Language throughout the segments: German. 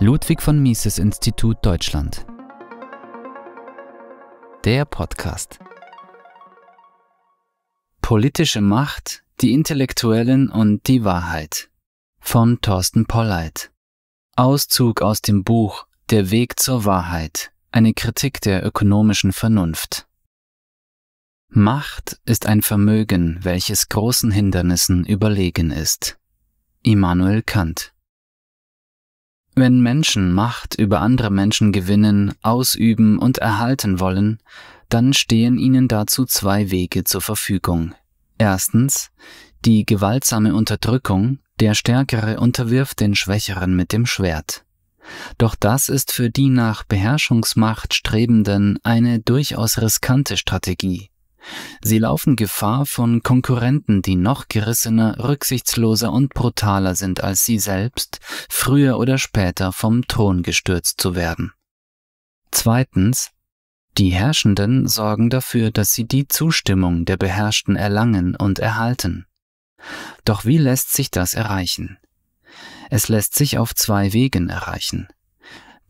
Ludwig von Mises Institut Deutschland. Der Podcast. Politische Macht, die Intellektuellen und die Wahrheit von Thorsten Polleit. Auszug aus dem Buch Der Weg zur Wahrheit, eine Kritik der ökonomischen Vernunft. Macht ist ein Vermögen, welches großen Hindernissen überlegen ist. Immanuel Kant wenn Menschen Macht über andere Menschen gewinnen, ausüben und erhalten wollen, dann stehen ihnen dazu zwei Wege zur Verfügung. Erstens, die gewaltsame Unterdrückung, der Stärkere unterwirft den Schwächeren mit dem Schwert. Doch das ist für die nach Beherrschungsmacht Strebenden eine durchaus riskante Strategie. Sie laufen Gefahr von Konkurrenten, die noch gerissener, rücksichtsloser und brutaler sind als sie selbst, früher oder später vom Thron gestürzt zu werden. Zweitens, die Herrschenden sorgen dafür, dass sie die Zustimmung der Beherrschten erlangen und erhalten. Doch wie lässt sich das erreichen? Es lässt sich auf zwei Wegen erreichen.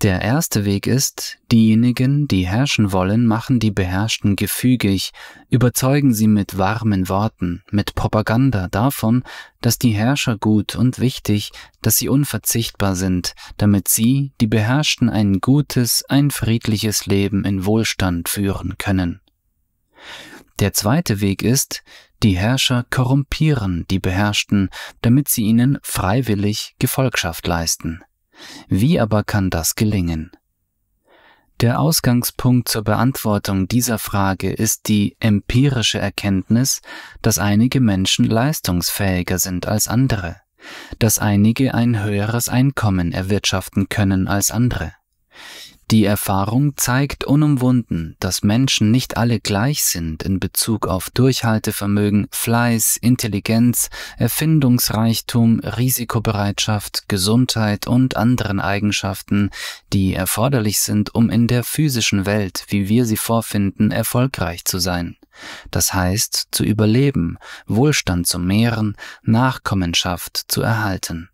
Der erste Weg ist, diejenigen, die herrschen wollen, machen die Beherrschten gefügig, überzeugen sie mit warmen Worten, mit Propaganda davon, dass die Herrscher gut und wichtig, dass sie unverzichtbar sind, damit sie, die Beherrschten, ein gutes, ein friedliches Leben in Wohlstand führen können. Der zweite Weg ist, die Herrscher korrumpieren die Beherrschten, damit sie ihnen freiwillig Gefolgschaft leisten. Wie aber kann das gelingen? Der Ausgangspunkt zur Beantwortung dieser Frage ist die empirische Erkenntnis, dass einige Menschen leistungsfähiger sind als andere, dass einige ein höheres Einkommen erwirtschaften können als andere, die Erfahrung zeigt unumwunden, dass Menschen nicht alle gleich sind in Bezug auf Durchhaltevermögen, Fleiß, Intelligenz, Erfindungsreichtum, Risikobereitschaft, Gesundheit und anderen Eigenschaften, die erforderlich sind, um in der physischen Welt, wie wir sie vorfinden, erfolgreich zu sein. Das heißt, zu überleben, Wohlstand zu mehren, Nachkommenschaft zu erhalten.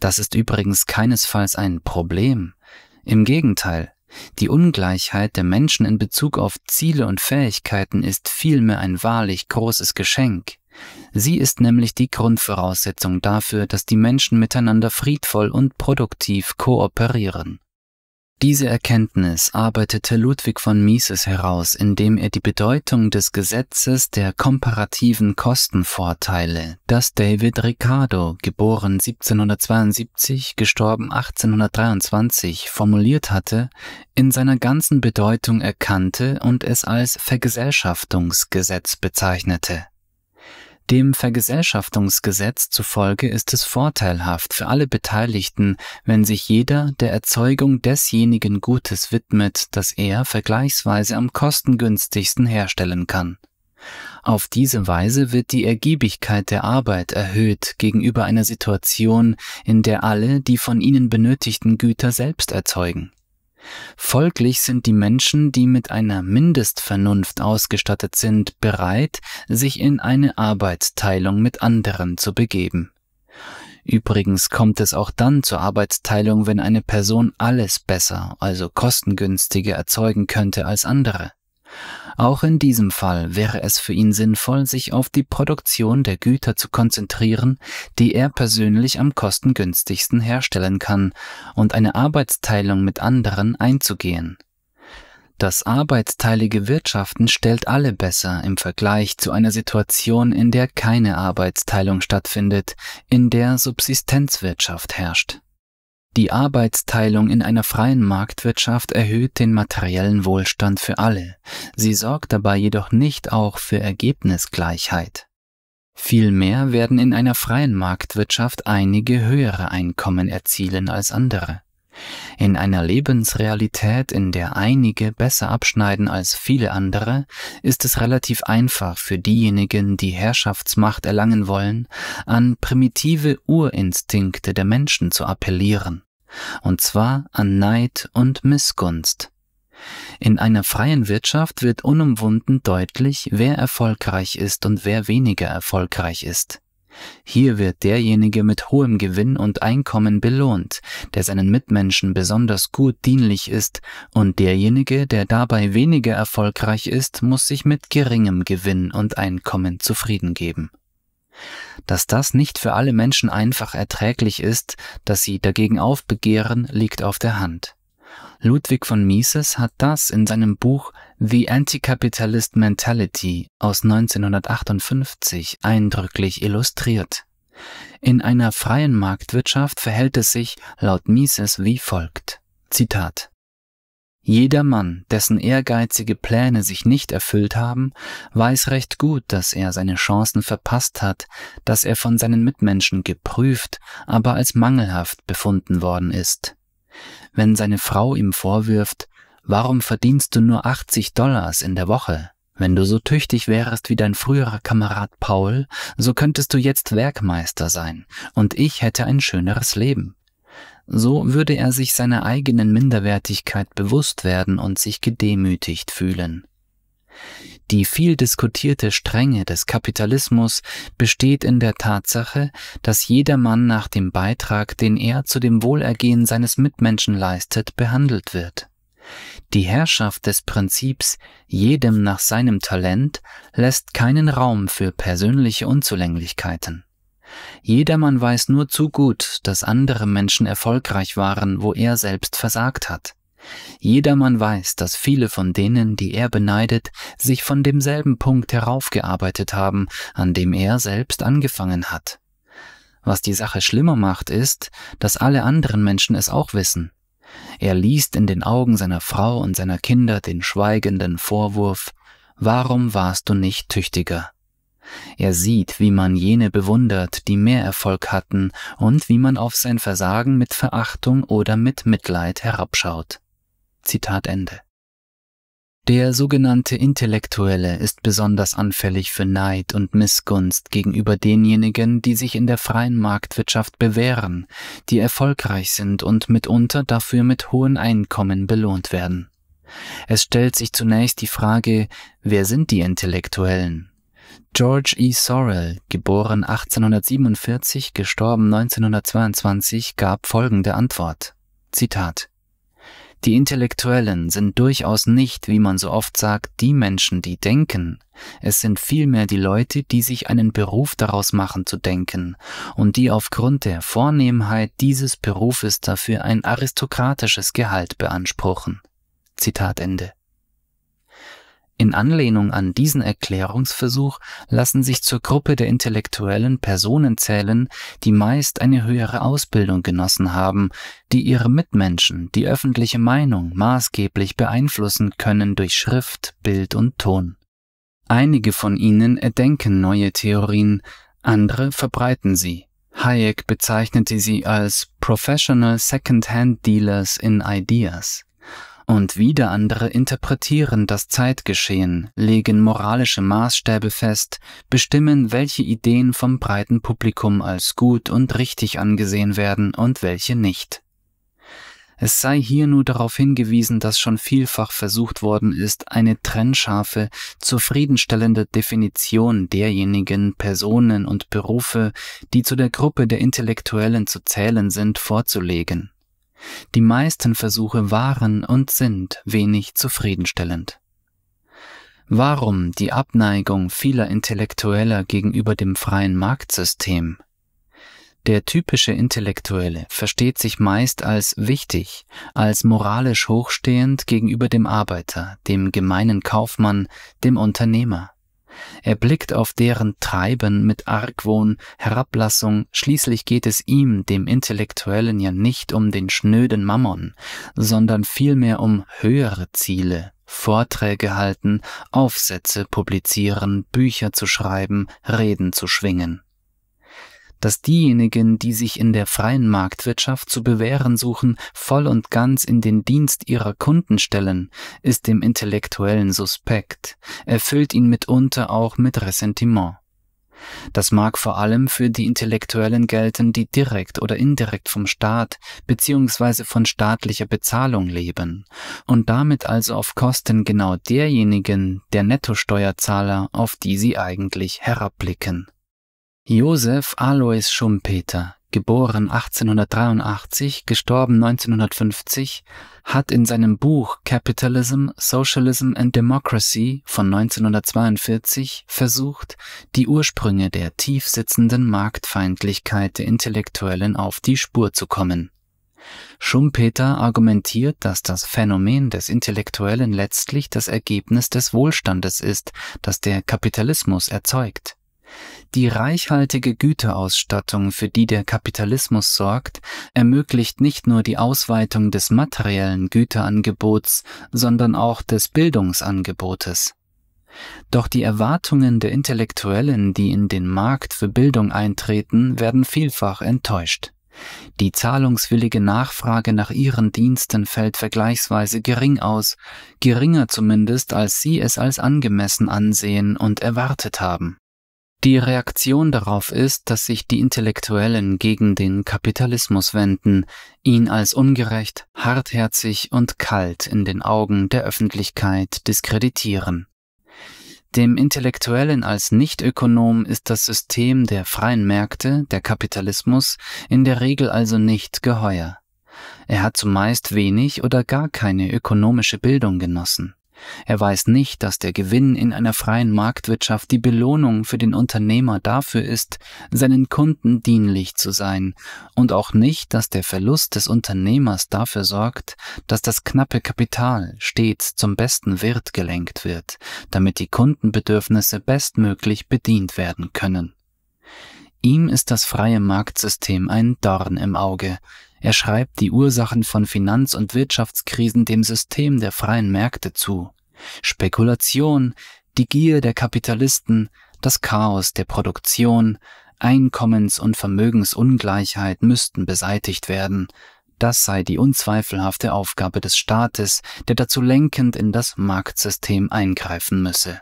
Das ist übrigens keinesfalls ein Problem, im Gegenteil, die Ungleichheit der Menschen in Bezug auf Ziele und Fähigkeiten ist vielmehr ein wahrlich großes Geschenk. Sie ist nämlich die Grundvoraussetzung dafür, dass die Menschen miteinander friedvoll und produktiv kooperieren. Diese Erkenntnis arbeitete Ludwig von Mises heraus, indem er die Bedeutung des Gesetzes der komparativen Kostenvorteile, das David Ricardo, geboren 1772, gestorben 1823, formuliert hatte, in seiner ganzen Bedeutung erkannte und es als Vergesellschaftungsgesetz bezeichnete dem Vergesellschaftungsgesetz zufolge ist es vorteilhaft für alle Beteiligten, wenn sich jeder der Erzeugung desjenigen Gutes widmet, das er vergleichsweise am kostengünstigsten herstellen kann. Auf diese Weise wird die Ergiebigkeit der Arbeit erhöht gegenüber einer Situation, in der alle die von ihnen benötigten Güter selbst erzeugen. Folglich sind die Menschen, die mit einer Mindestvernunft ausgestattet sind, bereit, sich in eine Arbeitsteilung mit anderen zu begeben. Übrigens kommt es auch dann zur Arbeitsteilung, wenn eine Person alles besser, also kostengünstiger erzeugen könnte als andere. Auch in diesem Fall wäre es für ihn sinnvoll, sich auf die Produktion der Güter zu konzentrieren, die er persönlich am kostengünstigsten herstellen kann und eine Arbeitsteilung mit anderen einzugehen. Das arbeitsteilige Wirtschaften stellt alle besser im Vergleich zu einer Situation, in der keine Arbeitsteilung stattfindet, in der Subsistenzwirtschaft herrscht. Die Arbeitsteilung in einer freien Marktwirtschaft erhöht den materiellen Wohlstand für alle, sie sorgt dabei jedoch nicht auch für Ergebnisgleichheit. Vielmehr werden in einer freien Marktwirtschaft einige höhere Einkommen erzielen als andere. In einer Lebensrealität, in der einige besser abschneiden als viele andere, ist es relativ einfach für diejenigen, die Herrschaftsmacht erlangen wollen, an primitive Urinstinkte der Menschen zu appellieren, und zwar an Neid und Missgunst. In einer freien Wirtschaft wird unumwunden deutlich, wer erfolgreich ist und wer weniger erfolgreich ist. Hier wird derjenige mit hohem Gewinn und Einkommen belohnt, der seinen Mitmenschen besonders gut dienlich ist, und derjenige, der dabei weniger erfolgreich ist, muss sich mit geringem Gewinn und Einkommen zufrieden geben. Dass das nicht für alle Menschen einfach erträglich ist, dass sie dagegen aufbegehren, liegt auf der Hand. Ludwig von Mises hat das in seinem Buch The Anticapitalist Mentality aus 1958 eindrücklich illustriert. In einer freien Marktwirtschaft verhält es sich laut Mises wie folgt. Zitat. Jeder Mann, dessen ehrgeizige Pläne sich nicht erfüllt haben, weiß recht gut, dass er seine Chancen verpasst hat, dass er von seinen Mitmenschen geprüft, aber als mangelhaft befunden worden ist wenn seine Frau ihm vorwirft, warum verdienst du nur 80 Dollars in der Woche? Wenn du so tüchtig wärest wie dein früherer Kamerad Paul, so könntest du jetzt Werkmeister sein, und ich hätte ein schöneres Leben. So würde er sich seiner eigenen Minderwertigkeit bewusst werden und sich gedemütigt fühlen. Die viel diskutierte Strenge des Kapitalismus besteht in der Tatsache, dass jedermann nach dem Beitrag, den er zu dem Wohlergehen seines Mitmenschen leistet, behandelt wird. Die Herrschaft des Prinzips jedem nach seinem Talent lässt keinen Raum für persönliche Unzulänglichkeiten. Jedermann weiß nur zu gut, dass andere Menschen erfolgreich waren, wo er selbst versagt hat. Jedermann weiß, dass viele von denen, die er beneidet, sich von demselben Punkt heraufgearbeitet haben, an dem er selbst angefangen hat. Was die Sache schlimmer macht, ist, dass alle anderen Menschen es auch wissen. Er liest in den Augen seiner Frau und seiner Kinder den schweigenden Vorwurf Warum warst du nicht tüchtiger? Er sieht, wie man jene bewundert, die mehr Erfolg hatten, und wie man auf sein Versagen mit Verachtung oder mit Mitleid herabschaut. Zitat Ende. Der sogenannte Intellektuelle ist besonders anfällig für Neid und Missgunst gegenüber denjenigen, die sich in der freien Marktwirtschaft bewähren, die erfolgreich sind und mitunter dafür mit hohen Einkommen belohnt werden. Es stellt sich zunächst die Frage, wer sind die Intellektuellen? George E. Sorrell, geboren 1847, gestorben 1922, gab folgende Antwort. Zitat die Intellektuellen sind durchaus nicht, wie man so oft sagt, die Menschen, die denken. Es sind vielmehr die Leute, die sich einen Beruf daraus machen zu denken und die aufgrund der Vornehmheit dieses Berufes dafür ein aristokratisches Gehalt beanspruchen. Zitat Ende. In Anlehnung an diesen Erklärungsversuch lassen sich zur Gruppe der intellektuellen Personen zählen, die meist eine höhere Ausbildung genossen haben, die ihre Mitmenschen, die öffentliche Meinung maßgeblich beeinflussen können durch Schrift, Bild und Ton. Einige von ihnen erdenken neue Theorien, andere verbreiten sie. Hayek bezeichnete sie als Professional Second-Hand Dealers in Ideas. Und wieder andere interpretieren das Zeitgeschehen, legen moralische Maßstäbe fest, bestimmen, welche Ideen vom breiten Publikum als gut und richtig angesehen werden und welche nicht. Es sei hier nur darauf hingewiesen, dass schon vielfach versucht worden ist, eine trennscharfe, zufriedenstellende Definition derjenigen Personen und Berufe, die zu der Gruppe der Intellektuellen zu zählen sind, vorzulegen. Die meisten Versuche waren und sind wenig zufriedenstellend. Warum die Abneigung vieler Intellektueller gegenüber dem freien Marktsystem? Der typische Intellektuelle versteht sich meist als wichtig, als moralisch hochstehend gegenüber dem Arbeiter, dem gemeinen Kaufmann, dem Unternehmer. Er blickt auf deren Treiben mit Argwohn, Herablassung, schließlich geht es ihm, dem Intellektuellen, ja nicht um den schnöden Mammon, sondern vielmehr um höhere Ziele, Vorträge halten, Aufsätze publizieren, Bücher zu schreiben, Reden zu schwingen dass diejenigen, die sich in der freien Marktwirtschaft zu bewähren suchen, voll und ganz in den Dienst ihrer Kunden stellen, ist dem Intellektuellen suspekt, erfüllt ihn mitunter auch mit Ressentiment. Das mag vor allem für die Intellektuellen gelten, die direkt oder indirekt vom Staat bzw. von staatlicher Bezahlung leben und damit also auf Kosten genau derjenigen der Nettosteuerzahler, auf die sie eigentlich herabblicken. Josef Alois Schumpeter, geboren 1883, gestorben 1950, hat in seinem Buch Capitalism, Socialism and Democracy von 1942 versucht, die Ursprünge der tiefsitzenden Marktfeindlichkeit der Intellektuellen auf die Spur zu kommen. Schumpeter argumentiert, dass das Phänomen des Intellektuellen letztlich das Ergebnis des Wohlstandes ist, das der Kapitalismus erzeugt. Die reichhaltige Güterausstattung, für die der Kapitalismus sorgt, ermöglicht nicht nur die Ausweitung des materiellen Güterangebots, sondern auch des Bildungsangebotes. Doch die Erwartungen der Intellektuellen, die in den Markt für Bildung eintreten, werden vielfach enttäuscht. Die zahlungswillige Nachfrage nach ihren Diensten fällt vergleichsweise gering aus, geringer zumindest als sie es als angemessen ansehen und erwartet haben. Die Reaktion darauf ist, dass sich die Intellektuellen gegen den Kapitalismus wenden, ihn als ungerecht, hartherzig und kalt in den Augen der Öffentlichkeit diskreditieren. Dem Intellektuellen als Nichtökonom ist das System der freien Märkte, der Kapitalismus, in der Regel also nicht geheuer. Er hat zumeist wenig oder gar keine ökonomische Bildung genossen. Er weiß nicht, dass der Gewinn in einer freien Marktwirtschaft die Belohnung für den Unternehmer dafür ist, seinen Kunden dienlich zu sein, und auch nicht, dass der Verlust des Unternehmers dafür sorgt, dass das knappe Kapital stets zum besten Wirt gelenkt wird, damit die Kundenbedürfnisse bestmöglich bedient werden können. Ihm ist das freie Marktsystem ein Dorn im Auge, er schreibt die Ursachen von Finanz- und Wirtschaftskrisen dem System der freien Märkte zu. Spekulation, die Gier der Kapitalisten, das Chaos der Produktion, Einkommens- und Vermögensungleichheit müssten beseitigt werden. Das sei die unzweifelhafte Aufgabe des Staates, der dazu lenkend in das Marktsystem eingreifen müsse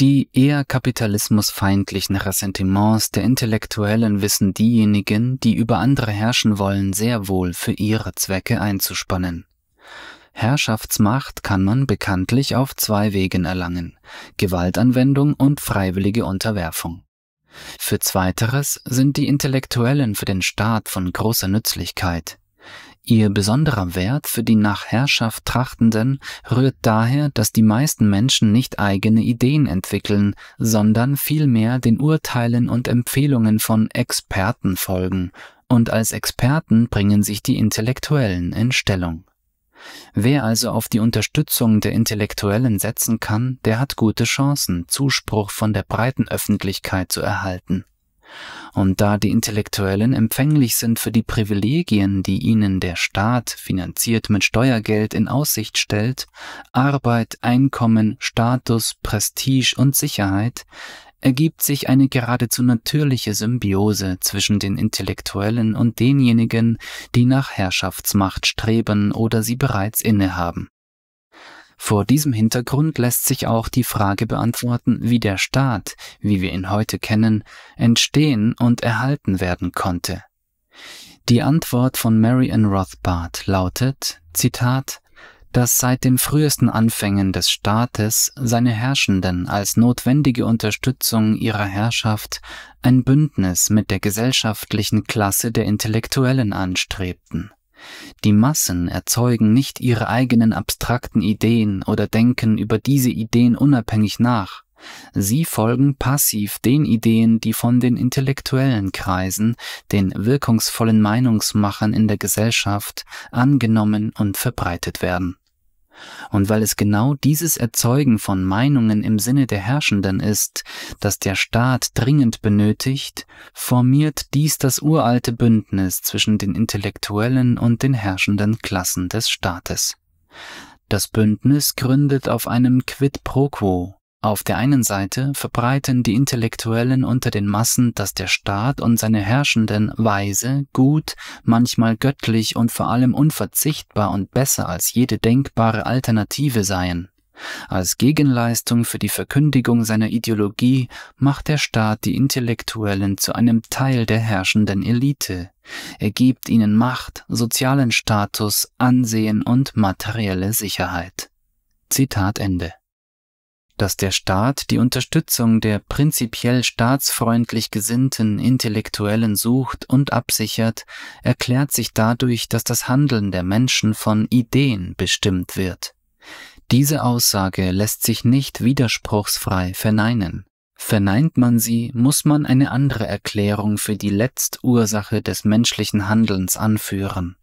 die eher kapitalismusfeindlichen Ressentiments der Intellektuellen wissen diejenigen, die über andere herrschen wollen, sehr wohl für ihre Zwecke einzuspannen. Herrschaftsmacht kann man bekanntlich auf zwei Wegen erlangen Gewaltanwendung und freiwillige Unterwerfung. Für zweiteres sind die Intellektuellen für den Staat von großer Nützlichkeit, Ihr besonderer Wert für die nach Herrschaft Trachtenden rührt daher, dass die meisten Menschen nicht eigene Ideen entwickeln, sondern vielmehr den Urteilen und Empfehlungen von Experten folgen, und als Experten bringen sich die Intellektuellen in Stellung. Wer also auf die Unterstützung der Intellektuellen setzen kann, der hat gute Chancen, Zuspruch von der breiten Öffentlichkeit zu erhalten. Und da die Intellektuellen empfänglich sind für die Privilegien, die ihnen der Staat, finanziert mit Steuergeld, in Aussicht stellt, Arbeit, Einkommen, Status, Prestige und Sicherheit, ergibt sich eine geradezu natürliche Symbiose zwischen den Intellektuellen und denjenigen, die nach Herrschaftsmacht streben oder sie bereits innehaben. Vor diesem Hintergrund lässt sich auch die Frage beantworten, wie der Staat, wie wir ihn heute kennen, entstehen und erhalten werden konnte. Die Antwort von Mary Ann Rothbard lautet, Zitat, dass seit den frühesten Anfängen des Staates seine Herrschenden als notwendige Unterstützung ihrer Herrschaft ein Bündnis mit der gesellschaftlichen Klasse der Intellektuellen anstrebten. Die Massen erzeugen nicht ihre eigenen abstrakten Ideen oder denken über diese Ideen unabhängig nach. Sie folgen passiv den Ideen, die von den intellektuellen Kreisen, den wirkungsvollen Meinungsmachern in der Gesellschaft, angenommen und verbreitet werden und weil es genau dieses Erzeugen von Meinungen im Sinne der Herrschenden ist, das der Staat dringend benötigt, formiert dies das uralte Bündnis zwischen den intellektuellen und den herrschenden Klassen des Staates. Das Bündnis gründet auf einem Quid pro quo, auf der einen Seite verbreiten die Intellektuellen unter den Massen, dass der Staat und seine Herrschenden weise, gut, manchmal göttlich und vor allem unverzichtbar und besser als jede denkbare Alternative seien. Als Gegenleistung für die Verkündigung seiner Ideologie macht der Staat die Intellektuellen zu einem Teil der herrschenden Elite. Er gibt ihnen Macht, sozialen Status, Ansehen und materielle Sicherheit. Zitat Ende dass der Staat die Unterstützung der prinzipiell staatsfreundlich gesinnten Intellektuellen sucht und absichert, erklärt sich dadurch, dass das Handeln der Menschen von Ideen bestimmt wird. Diese Aussage lässt sich nicht widerspruchsfrei verneinen. Verneint man sie, muss man eine andere Erklärung für die Letztursache des menschlichen Handelns anführen.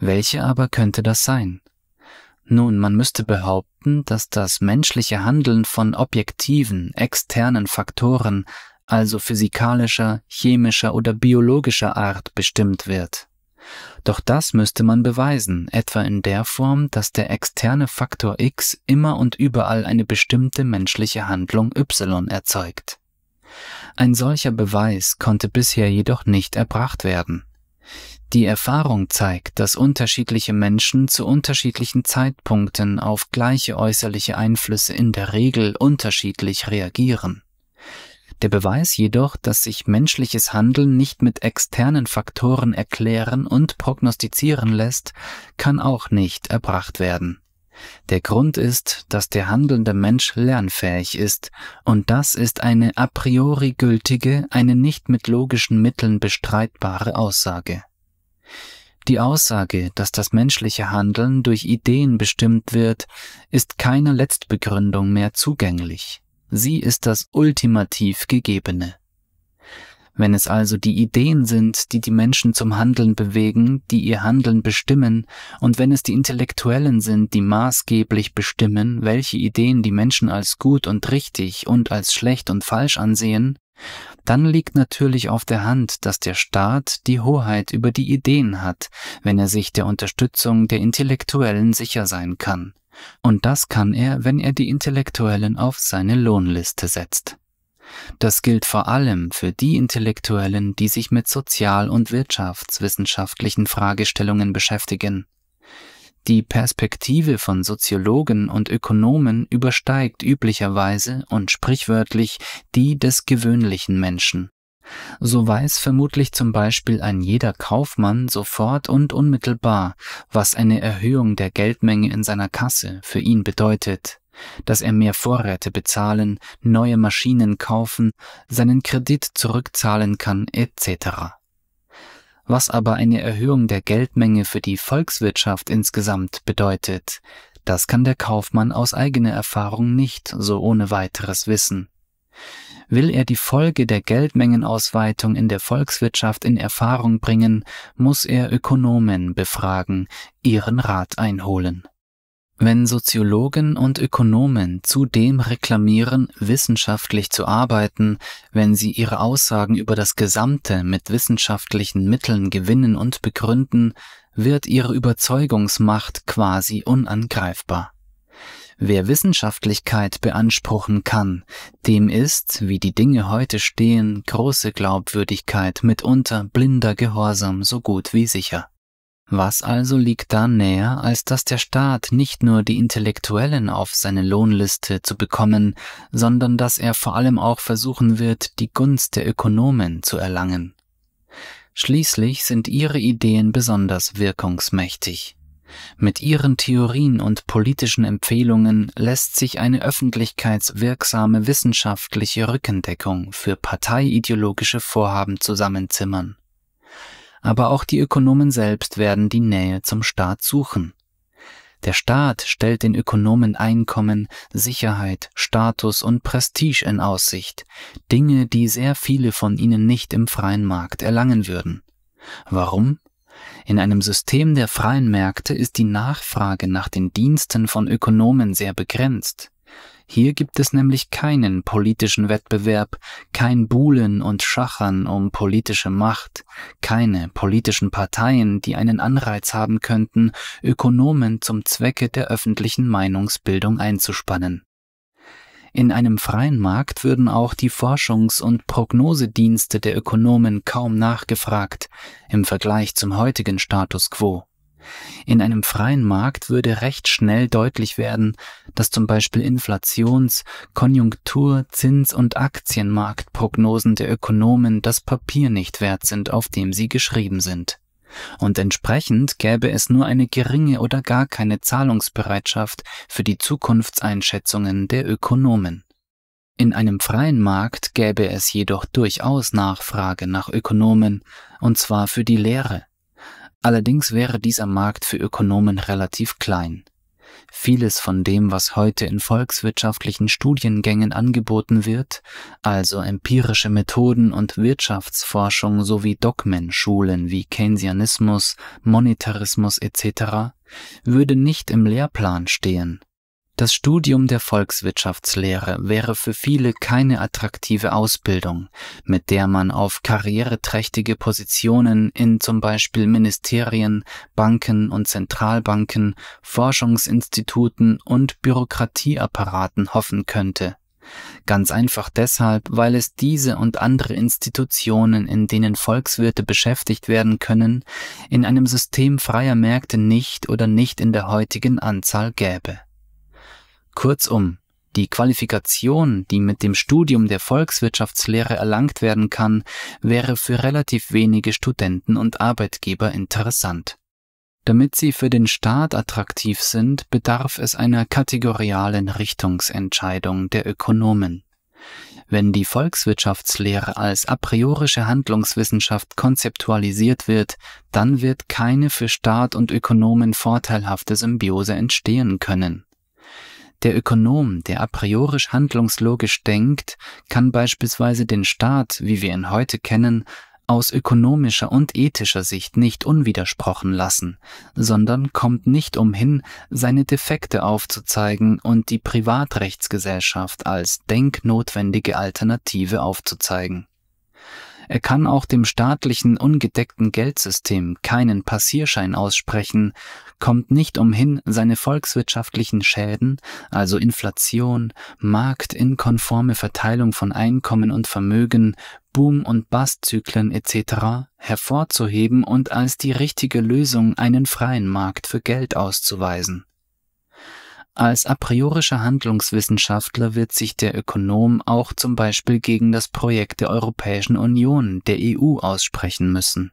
Welche aber könnte das sein? Nun, man müsste behaupten, dass das menschliche Handeln von objektiven, externen Faktoren, also physikalischer, chemischer oder biologischer Art bestimmt wird. Doch das müsste man beweisen, etwa in der Form, dass der externe Faktor X immer und überall eine bestimmte menschliche Handlung Y erzeugt. Ein solcher Beweis konnte bisher jedoch nicht erbracht werden. Die Erfahrung zeigt, dass unterschiedliche Menschen zu unterschiedlichen Zeitpunkten auf gleiche äußerliche Einflüsse in der Regel unterschiedlich reagieren. Der Beweis jedoch, dass sich menschliches Handeln nicht mit externen Faktoren erklären und prognostizieren lässt, kann auch nicht erbracht werden. Der Grund ist, dass der handelnde Mensch lernfähig ist, und das ist eine a priori gültige, eine nicht mit logischen Mitteln bestreitbare Aussage. Die Aussage, dass das menschliche Handeln durch Ideen bestimmt wird, ist keiner Letztbegründung mehr zugänglich. Sie ist das ultimativ Gegebene. Wenn es also die Ideen sind, die die Menschen zum Handeln bewegen, die ihr Handeln bestimmen, und wenn es die Intellektuellen sind, die maßgeblich bestimmen, welche Ideen die Menschen als gut und richtig und als schlecht und falsch ansehen, dann liegt natürlich auf der Hand, dass der Staat die Hoheit über die Ideen hat, wenn er sich der Unterstützung der Intellektuellen sicher sein kann. Und das kann er, wenn er die Intellektuellen auf seine Lohnliste setzt. Das gilt vor allem für die Intellektuellen, die sich mit sozial- und wirtschaftswissenschaftlichen Fragestellungen beschäftigen. Die Perspektive von Soziologen und Ökonomen übersteigt üblicherweise und sprichwörtlich die des gewöhnlichen Menschen. So weiß vermutlich zum Beispiel ein jeder Kaufmann sofort und unmittelbar, was eine Erhöhung der Geldmenge in seiner Kasse für ihn bedeutet dass er mehr Vorräte bezahlen, neue Maschinen kaufen, seinen Kredit zurückzahlen kann etc. Was aber eine Erhöhung der Geldmenge für die Volkswirtschaft insgesamt bedeutet, das kann der Kaufmann aus eigener Erfahrung nicht so ohne weiteres wissen. Will er die Folge der Geldmengenausweitung in der Volkswirtschaft in Erfahrung bringen, muss er Ökonomen befragen, ihren Rat einholen. Wenn Soziologen und Ökonomen zudem reklamieren, wissenschaftlich zu arbeiten, wenn sie ihre Aussagen über das Gesamte mit wissenschaftlichen Mitteln gewinnen und begründen, wird ihre Überzeugungsmacht quasi unangreifbar. Wer Wissenschaftlichkeit beanspruchen kann, dem ist, wie die Dinge heute stehen, große Glaubwürdigkeit mitunter blinder Gehorsam so gut wie sicher. Was also liegt da näher, als dass der Staat nicht nur die Intellektuellen auf seine Lohnliste zu bekommen, sondern dass er vor allem auch versuchen wird, die Gunst der Ökonomen zu erlangen? Schließlich sind ihre Ideen besonders wirkungsmächtig. Mit ihren Theorien und politischen Empfehlungen lässt sich eine öffentlichkeitswirksame wissenschaftliche Rückendeckung für parteiideologische Vorhaben zusammenzimmern aber auch die Ökonomen selbst werden die Nähe zum Staat suchen. Der Staat stellt den Ökonomen Einkommen, Sicherheit, Status und Prestige in Aussicht, Dinge, die sehr viele von ihnen nicht im freien Markt erlangen würden. Warum? In einem System der freien Märkte ist die Nachfrage nach den Diensten von Ökonomen sehr begrenzt. Hier gibt es nämlich keinen politischen Wettbewerb, kein Buhlen und Schachern um politische Macht, keine politischen Parteien, die einen Anreiz haben könnten, Ökonomen zum Zwecke der öffentlichen Meinungsbildung einzuspannen. In einem freien Markt würden auch die Forschungs- und Prognosedienste der Ökonomen kaum nachgefragt im Vergleich zum heutigen Status quo. In einem freien Markt würde recht schnell deutlich werden, dass zum Beispiel Inflations-, Konjunktur-, Zins- und Aktienmarktprognosen der Ökonomen das Papier nicht wert sind, auf dem sie geschrieben sind. Und entsprechend gäbe es nur eine geringe oder gar keine Zahlungsbereitschaft für die Zukunftseinschätzungen der Ökonomen. In einem freien Markt gäbe es jedoch durchaus Nachfrage nach Ökonomen, und zwar für die Lehre Allerdings wäre dieser Markt für Ökonomen relativ klein. Vieles von dem, was heute in volkswirtschaftlichen Studiengängen angeboten wird, also empirische Methoden und Wirtschaftsforschung sowie Dogmenschulen wie Keynesianismus, Monetarismus etc., würde nicht im Lehrplan stehen das Studium der Volkswirtschaftslehre wäre für viele keine attraktive Ausbildung, mit der man auf karriereträchtige Positionen in zum Beispiel Ministerien, Banken und Zentralbanken, Forschungsinstituten und Bürokratieapparaten hoffen könnte. Ganz einfach deshalb, weil es diese und andere Institutionen, in denen Volkswirte beschäftigt werden können, in einem System freier Märkte nicht oder nicht in der heutigen Anzahl gäbe. Kurzum, die Qualifikation, die mit dem Studium der Volkswirtschaftslehre erlangt werden kann, wäre für relativ wenige Studenten und Arbeitgeber interessant. Damit sie für den Staat attraktiv sind, bedarf es einer kategorialen Richtungsentscheidung der Ökonomen. Wenn die Volkswirtschaftslehre als a priorische Handlungswissenschaft konzeptualisiert wird, dann wird keine für Staat und Ökonomen vorteilhafte Symbiose entstehen können. Der Ökonom, der a priori handlungslogisch denkt, kann beispielsweise den Staat, wie wir ihn heute kennen, aus ökonomischer und ethischer Sicht nicht unwidersprochen lassen, sondern kommt nicht umhin, seine Defekte aufzuzeigen und die Privatrechtsgesellschaft als denknotwendige Alternative aufzuzeigen. Er kann auch dem staatlichen ungedeckten Geldsystem keinen Passierschein aussprechen kommt nicht umhin, seine volkswirtschaftlichen Schäden, also Inflation, marktinkonforme Verteilung von Einkommen und Vermögen, Boom- und Bustzyklen etc. hervorzuheben und als die richtige Lösung einen freien Markt für Geld auszuweisen. Als a priorischer Handlungswissenschaftler wird sich der Ökonom auch zum Beispiel gegen das Projekt der Europäischen Union, der EU, aussprechen müssen.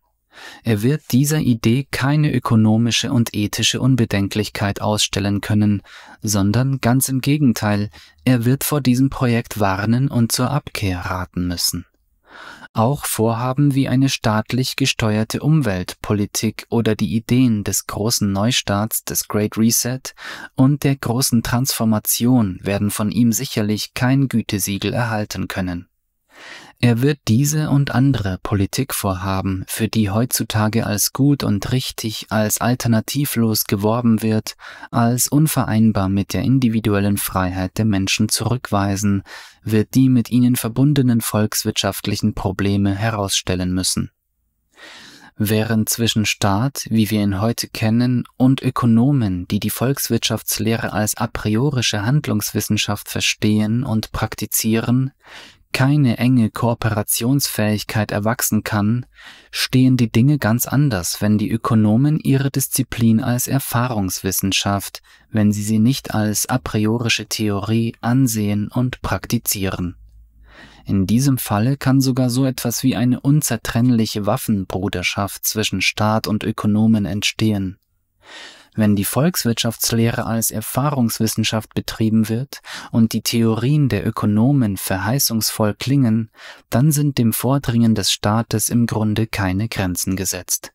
Er wird dieser Idee keine ökonomische und ethische Unbedenklichkeit ausstellen können, sondern ganz im Gegenteil, er wird vor diesem Projekt warnen und zur Abkehr raten müssen. Auch Vorhaben wie eine staatlich gesteuerte Umweltpolitik oder die Ideen des großen Neustarts, des Great Reset und der großen Transformation werden von ihm sicherlich kein Gütesiegel erhalten können. Er wird diese und andere Politikvorhaben, für die heutzutage als gut und richtig, als alternativlos geworben wird, als unvereinbar mit der individuellen Freiheit der Menschen zurückweisen, wird die mit ihnen verbundenen volkswirtschaftlichen Probleme herausstellen müssen. Während zwischen Staat, wie wir ihn heute kennen, und Ökonomen, die die Volkswirtschaftslehre als a priorische Handlungswissenschaft verstehen und praktizieren, keine enge Kooperationsfähigkeit erwachsen kann, stehen die Dinge ganz anders, wenn die Ökonomen ihre Disziplin als Erfahrungswissenschaft, wenn sie sie nicht als a priorische Theorie ansehen und praktizieren. In diesem Falle kann sogar so etwas wie eine unzertrennliche Waffenbruderschaft zwischen Staat und Ökonomen entstehen. Wenn die Volkswirtschaftslehre als Erfahrungswissenschaft betrieben wird und die Theorien der Ökonomen verheißungsvoll klingen, dann sind dem Vordringen des Staates im Grunde keine Grenzen gesetzt.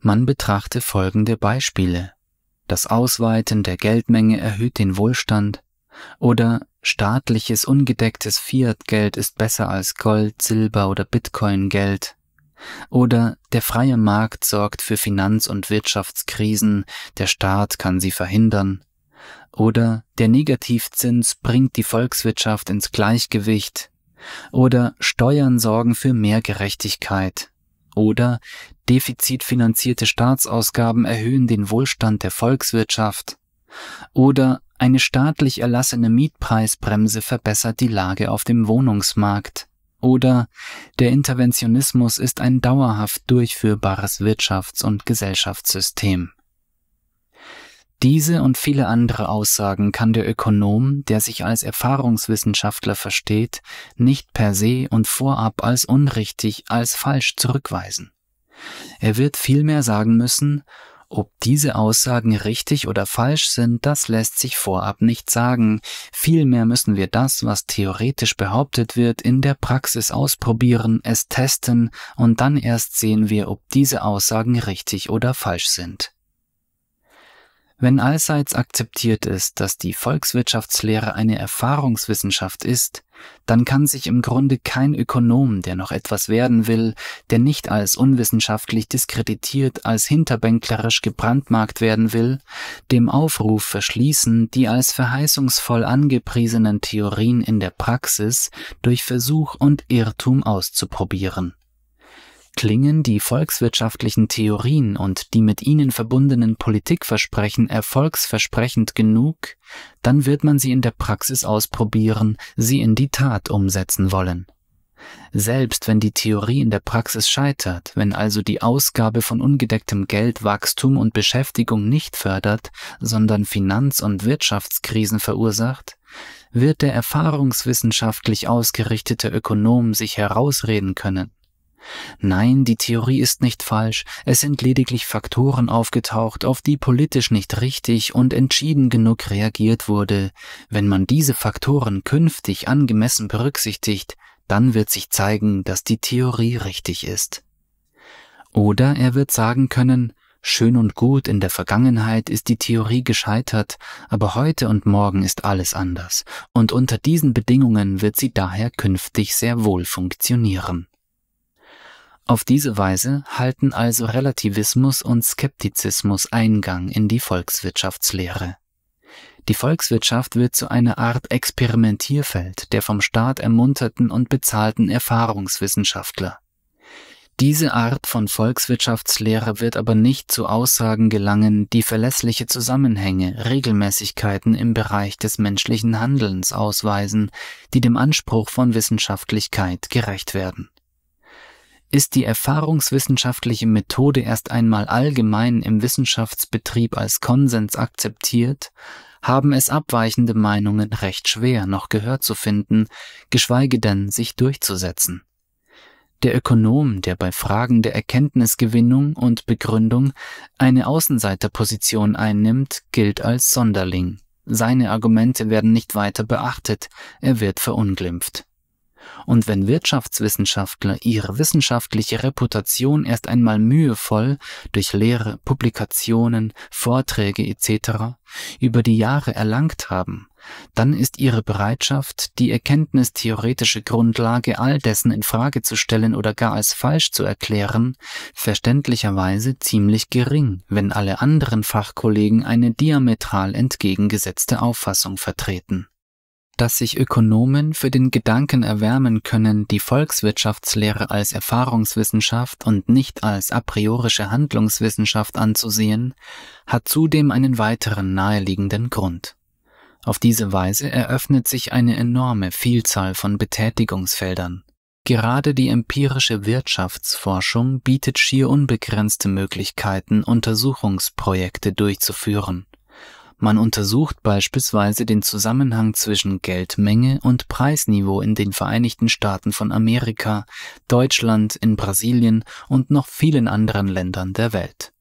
Man betrachte folgende Beispiele. Das Ausweiten der Geldmenge erhöht den Wohlstand oder staatliches ungedecktes Fiat-Geld ist besser als Gold, Silber oder Bitcoin-Geld oder der freie Markt sorgt für Finanz- und Wirtschaftskrisen, der Staat kann sie verhindern. Oder der Negativzins bringt die Volkswirtschaft ins Gleichgewicht. Oder Steuern sorgen für mehr Gerechtigkeit. Oder defizitfinanzierte Staatsausgaben erhöhen den Wohlstand der Volkswirtschaft. Oder eine staatlich erlassene Mietpreisbremse verbessert die Lage auf dem Wohnungsmarkt. Oder der Interventionismus ist ein dauerhaft durchführbares Wirtschafts- und Gesellschaftssystem. Diese und viele andere Aussagen kann der Ökonom, der sich als Erfahrungswissenschaftler versteht, nicht per se und vorab als unrichtig, als falsch zurückweisen. Er wird vielmehr sagen müssen, ob diese Aussagen richtig oder falsch sind, das lässt sich vorab nicht sagen. Vielmehr müssen wir das, was theoretisch behauptet wird, in der Praxis ausprobieren, es testen und dann erst sehen wir, ob diese Aussagen richtig oder falsch sind. Wenn allseits akzeptiert ist, dass die Volkswirtschaftslehre eine Erfahrungswissenschaft ist, dann kann sich im Grunde kein Ökonom, der noch etwas werden will, der nicht als unwissenschaftlich diskreditiert, als hinterbänklerisch gebrandmarkt werden will, dem Aufruf verschließen, die als verheißungsvoll angepriesenen Theorien in der Praxis durch Versuch und Irrtum auszuprobieren klingen die volkswirtschaftlichen Theorien und die mit ihnen verbundenen Politikversprechen erfolgsversprechend genug, dann wird man sie in der Praxis ausprobieren, sie in die Tat umsetzen wollen. Selbst wenn die Theorie in der Praxis scheitert, wenn also die Ausgabe von ungedecktem Geld Wachstum und Beschäftigung nicht fördert, sondern Finanz- und Wirtschaftskrisen verursacht, wird der erfahrungswissenschaftlich ausgerichtete Ökonom sich herausreden können, Nein, die Theorie ist nicht falsch, es sind lediglich Faktoren aufgetaucht, auf die politisch nicht richtig und entschieden genug reagiert wurde. Wenn man diese Faktoren künftig angemessen berücksichtigt, dann wird sich zeigen, dass die Theorie richtig ist. Oder er wird sagen können, schön und gut, in der Vergangenheit ist die Theorie gescheitert, aber heute und morgen ist alles anders, und unter diesen Bedingungen wird sie daher künftig sehr wohl funktionieren. Auf diese Weise halten also Relativismus und Skeptizismus Eingang in die Volkswirtschaftslehre. Die Volkswirtschaft wird zu einer Art Experimentierfeld der vom Staat ermunterten und bezahlten Erfahrungswissenschaftler. Diese Art von Volkswirtschaftslehre wird aber nicht zu Aussagen gelangen, die verlässliche Zusammenhänge, Regelmäßigkeiten im Bereich des menschlichen Handelns ausweisen, die dem Anspruch von Wissenschaftlichkeit gerecht werden ist die erfahrungswissenschaftliche Methode erst einmal allgemein im Wissenschaftsbetrieb als Konsens akzeptiert, haben es abweichende Meinungen recht schwer, noch Gehör zu finden, geschweige denn sich durchzusetzen. Der Ökonom, der bei Fragen der Erkenntnisgewinnung und Begründung eine Außenseiterposition einnimmt, gilt als Sonderling. Seine Argumente werden nicht weiter beachtet, er wird verunglimpft. Und wenn Wirtschaftswissenschaftler ihre wissenschaftliche Reputation erst einmal mühevoll durch Lehre, Publikationen, Vorträge etc. über die Jahre erlangt haben, dann ist ihre Bereitschaft, die erkenntnistheoretische Grundlage all dessen in Frage zu stellen oder gar als falsch zu erklären, verständlicherweise ziemlich gering, wenn alle anderen Fachkollegen eine diametral entgegengesetzte Auffassung vertreten dass sich Ökonomen für den Gedanken erwärmen können, die Volkswirtschaftslehre als Erfahrungswissenschaft und nicht als a priorische Handlungswissenschaft anzusehen, hat zudem einen weiteren naheliegenden Grund. Auf diese Weise eröffnet sich eine enorme Vielzahl von Betätigungsfeldern. Gerade die empirische Wirtschaftsforschung bietet schier unbegrenzte Möglichkeiten, Untersuchungsprojekte durchzuführen. Man untersucht beispielsweise den Zusammenhang zwischen Geldmenge und Preisniveau in den Vereinigten Staaten von Amerika, Deutschland, in Brasilien und noch vielen anderen Ländern der Welt.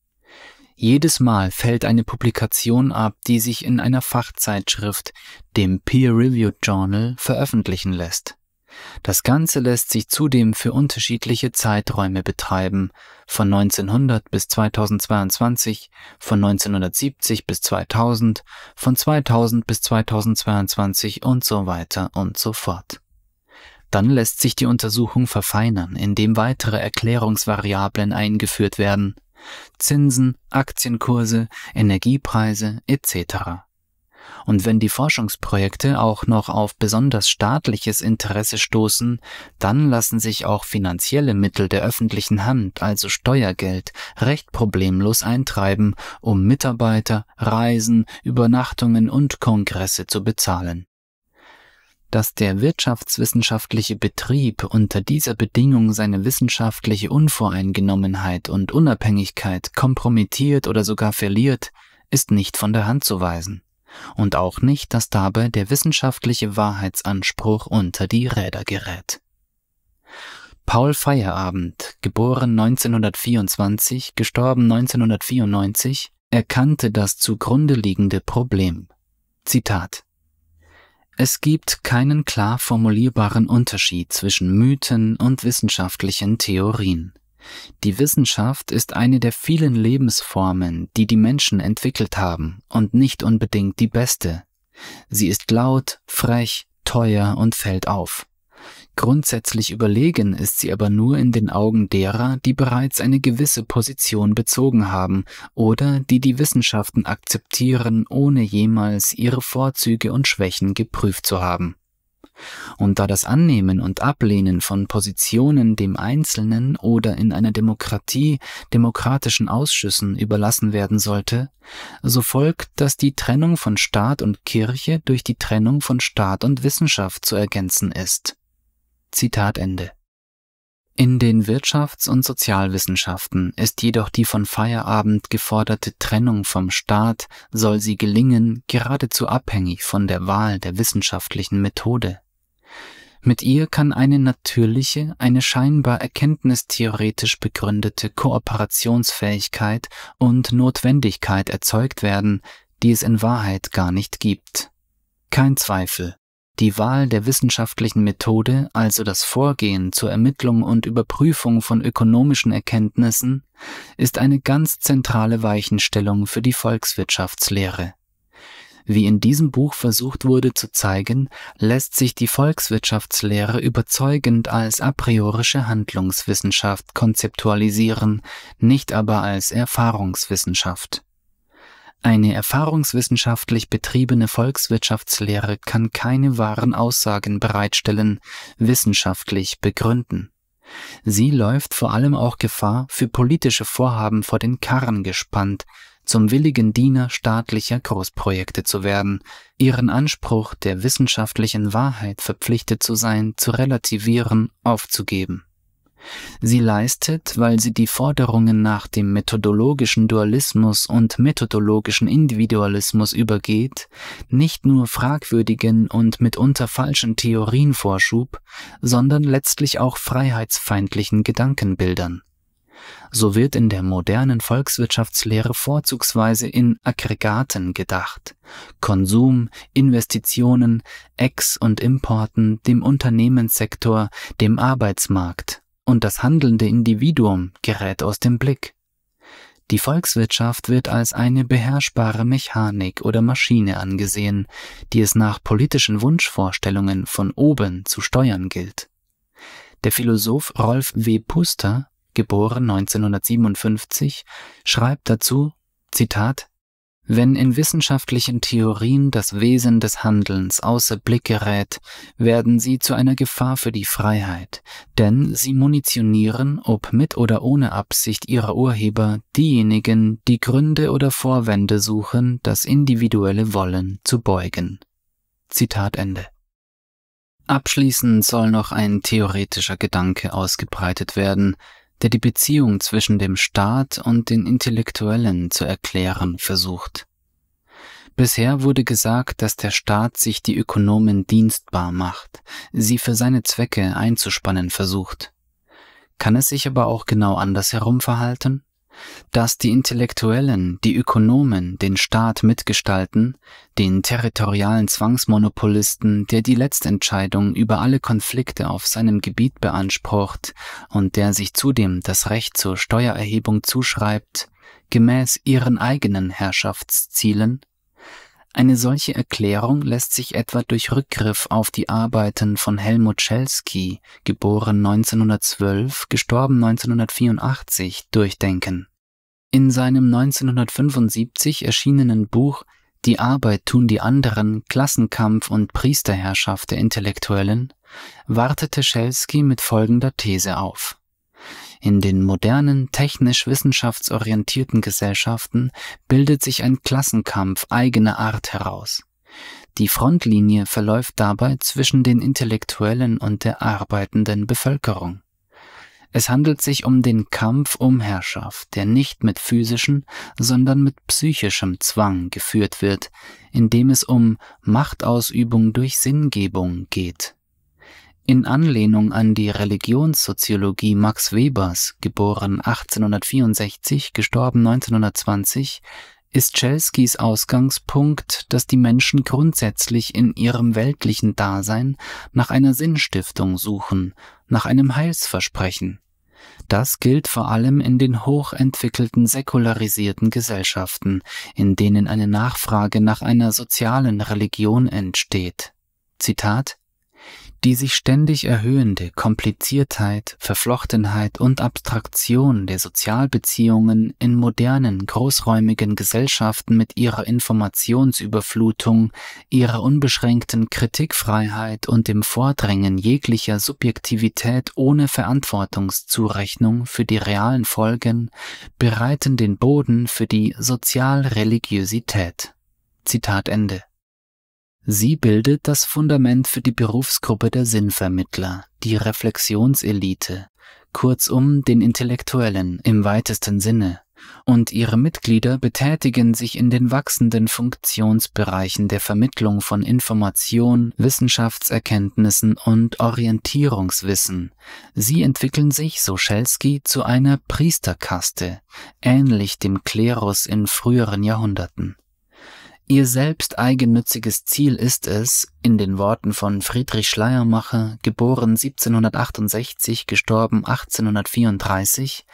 Jedes Mal fällt eine Publikation ab, die sich in einer Fachzeitschrift, dem Peer Review Journal, veröffentlichen lässt. Das Ganze lässt sich zudem für unterschiedliche Zeiträume betreiben, von 1900 bis 2022, von 1970 bis 2000, von 2000 bis 2022 und so weiter und so fort. Dann lässt sich die Untersuchung verfeinern, indem weitere Erklärungsvariablen eingeführt werden, Zinsen, Aktienkurse, Energiepreise etc. Und wenn die Forschungsprojekte auch noch auf besonders staatliches Interesse stoßen, dann lassen sich auch finanzielle Mittel der öffentlichen Hand, also Steuergeld, recht problemlos eintreiben, um Mitarbeiter, Reisen, Übernachtungen und Kongresse zu bezahlen. Dass der wirtschaftswissenschaftliche Betrieb unter dieser Bedingung seine wissenschaftliche Unvoreingenommenheit und Unabhängigkeit kompromittiert oder sogar verliert, ist nicht von der Hand zu weisen und auch nicht, dass dabei der wissenschaftliche Wahrheitsanspruch unter die Räder gerät. Paul Feierabend, geboren 1924, gestorben 1994, erkannte das zugrunde liegende Problem. Zitat Es gibt keinen klar formulierbaren Unterschied zwischen Mythen und wissenschaftlichen Theorien. Die Wissenschaft ist eine der vielen Lebensformen, die die Menschen entwickelt haben und nicht unbedingt die beste. Sie ist laut, frech, teuer und fällt auf. Grundsätzlich überlegen ist sie aber nur in den Augen derer, die bereits eine gewisse Position bezogen haben oder die die Wissenschaften akzeptieren, ohne jemals ihre Vorzüge und Schwächen geprüft zu haben. Und da das Annehmen und Ablehnen von Positionen dem Einzelnen oder in einer Demokratie demokratischen Ausschüssen überlassen werden sollte, so folgt, dass die Trennung von Staat und Kirche durch die Trennung von Staat und Wissenschaft zu ergänzen ist. Zitat Ende. In den Wirtschafts- und Sozialwissenschaften ist jedoch die von Feierabend geforderte Trennung vom Staat, soll sie gelingen, geradezu abhängig von der Wahl der wissenschaftlichen Methode. Mit ihr kann eine natürliche, eine scheinbar erkenntnistheoretisch begründete Kooperationsfähigkeit und Notwendigkeit erzeugt werden, die es in Wahrheit gar nicht gibt. Kein Zweifel, die Wahl der wissenschaftlichen Methode, also das Vorgehen zur Ermittlung und Überprüfung von ökonomischen Erkenntnissen, ist eine ganz zentrale Weichenstellung für die Volkswirtschaftslehre. Wie in diesem Buch versucht wurde zu zeigen, lässt sich die Volkswirtschaftslehre überzeugend als a priorische Handlungswissenschaft konzeptualisieren, nicht aber als Erfahrungswissenschaft. Eine erfahrungswissenschaftlich betriebene Volkswirtschaftslehre kann keine wahren Aussagen bereitstellen, wissenschaftlich begründen. Sie läuft vor allem auch Gefahr, für politische Vorhaben vor den Karren gespannt, zum willigen Diener staatlicher Großprojekte zu werden, ihren Anspruch der wissenschaftlichen Wahrheit verpflichtet zu sein, zu relativieren, aufzugeben. Sie leistet, weil sie die Forderungen nach dem methodologischen Dualismus und methodologischen Individualismus übergeht, nicht nur fragwürdigen und mitunter falschen Theorien Vorschub, sondern letztlich auch freiheitsfeindlichen Gedankenbildern so wird in der modernen Volkswirtschaftslehre vorzugsweise in Aggregaten gedacht. Konsum, Investitionen, Ex- und Importen, dem Unternehmenssektor, dem Arbeitsmarkt und das handelnde Individuum gerät aus dem Blick. Die Volkswirtschaft wird als eine beherrschbare Mechanik oder Maschine angesehen, die es nach politischen Wunschvorstellungen von oben zu steuern gilt. Der Philosoph Rolf W. Puster geboren 1957, schreibt dazu, Zitat, wenn in wissenschaftlichen Theorien das Wesen des Handelns außer Blick gerät, werden sie zu einer Gefahr für die Freiheit, denn sie munitionieren, ob mit oder ohne Absicht ihrer Urheber, diejenigen, die Gründe oder Vorwände suchen, das individuelle Wollen zu beugen. Zitat Ende. Abschließend soll noch ein theoretischer Gedanke ausgebreitet werden, der die Beziehung zwischen dem Staat und den Intellektuellen zu erklären versucht. Bisher wurde gesagt, dass der Staat sich die Ökonomen dienstbar macht, sie für seine Zwecke einzuspannen versucht. Kann es sich aber auch genau andersherum verhalten? dass die Intellektuellen, die Ökonomen den Staat mitgestalten, den territorialen Zwangsmonopolisten, der die Letztentscheidung über alle Konflikte auf seinem Gebiet beansprucht und der sich zudem das Recht zur Steuererhebung zuschreibt, gemäß ihren eigenen Herrschaftszielen eine solche Erklärung lässt sich etwa durch Rückgriff auf die Arbeiten von Helmut Schelsky, geboren 1912, gestorben 1984, durchdenken. In seinem 1975 erschienenen Buch Die Arbeit tun die anderen, Klassenkampf und Priesterherrschaft der Intellektuellen wartete Schelsky mit folgender These auf. In den modernen, technisch wissenschaftsorientierten Gesellschaften bildet sich ein Klassenkampf eigener Art heraus. Die Frontlinie verläuft dabei zwischen den Intellektuellen und der arbeitenden Bevölkerung. Es handelt sich um den Kampf um Herrschaft, der nicht mit physischem, sondern mit psychischem Zwang geführt wird, indem es um Machtausübung durch Sinngebung geht. In Anlehnung an die Religionssoziologie Max Webers, geboren 1864, gestorben 1920, ist Chelskys Ausgangspunkt, dass die Menschen grundsätzlich in ihrem weltlichen Dasein nach einer Sinnstiftung suchen, nach einem Heilsversprechen. Das gilt vor allem in den hochentwickelten säkularisierten Gesellschaften, in denen eine Nachfrage nach einer sozialen Religion entsteht. Zitat die sich ständig erhöhende Kompliziertheit, Verflochtenheit und Abstraktion der Sozialbeziehungen in modernen, großräumigen Gesellschaften mit ihrer Informationsüberflutung, ihrer unbeschränkten Kritikfreiheit und dem Vordrängen jeglicher Subjektivität ohne Verantwortungszurechnung für die realen Folgen bereiten den Boden für die Sozialreligiosität. Zitat Ende. Sie bildet das Fundament für die Berufsgruppe der Sinnvermittler, die Reflexionselite, kurzum den Intellektuellen im weitesten Sinne, und ihre Mitglieder betätigen sich in den wachsenden Funktionsbereichen der Vermittlung von Information, Wissenschaftserkenntnissen und Orientierungswissen. Sie entwickeln sich, so Schelsky, zu einer Priesterkaste, ähnlich dem Klerus in früheren Jahrhunderten. Ihr selbst eigennütziges Ziel ist es, in den Worten von Friedrich Schleiermacher, geboren 1768, gestorben 1834,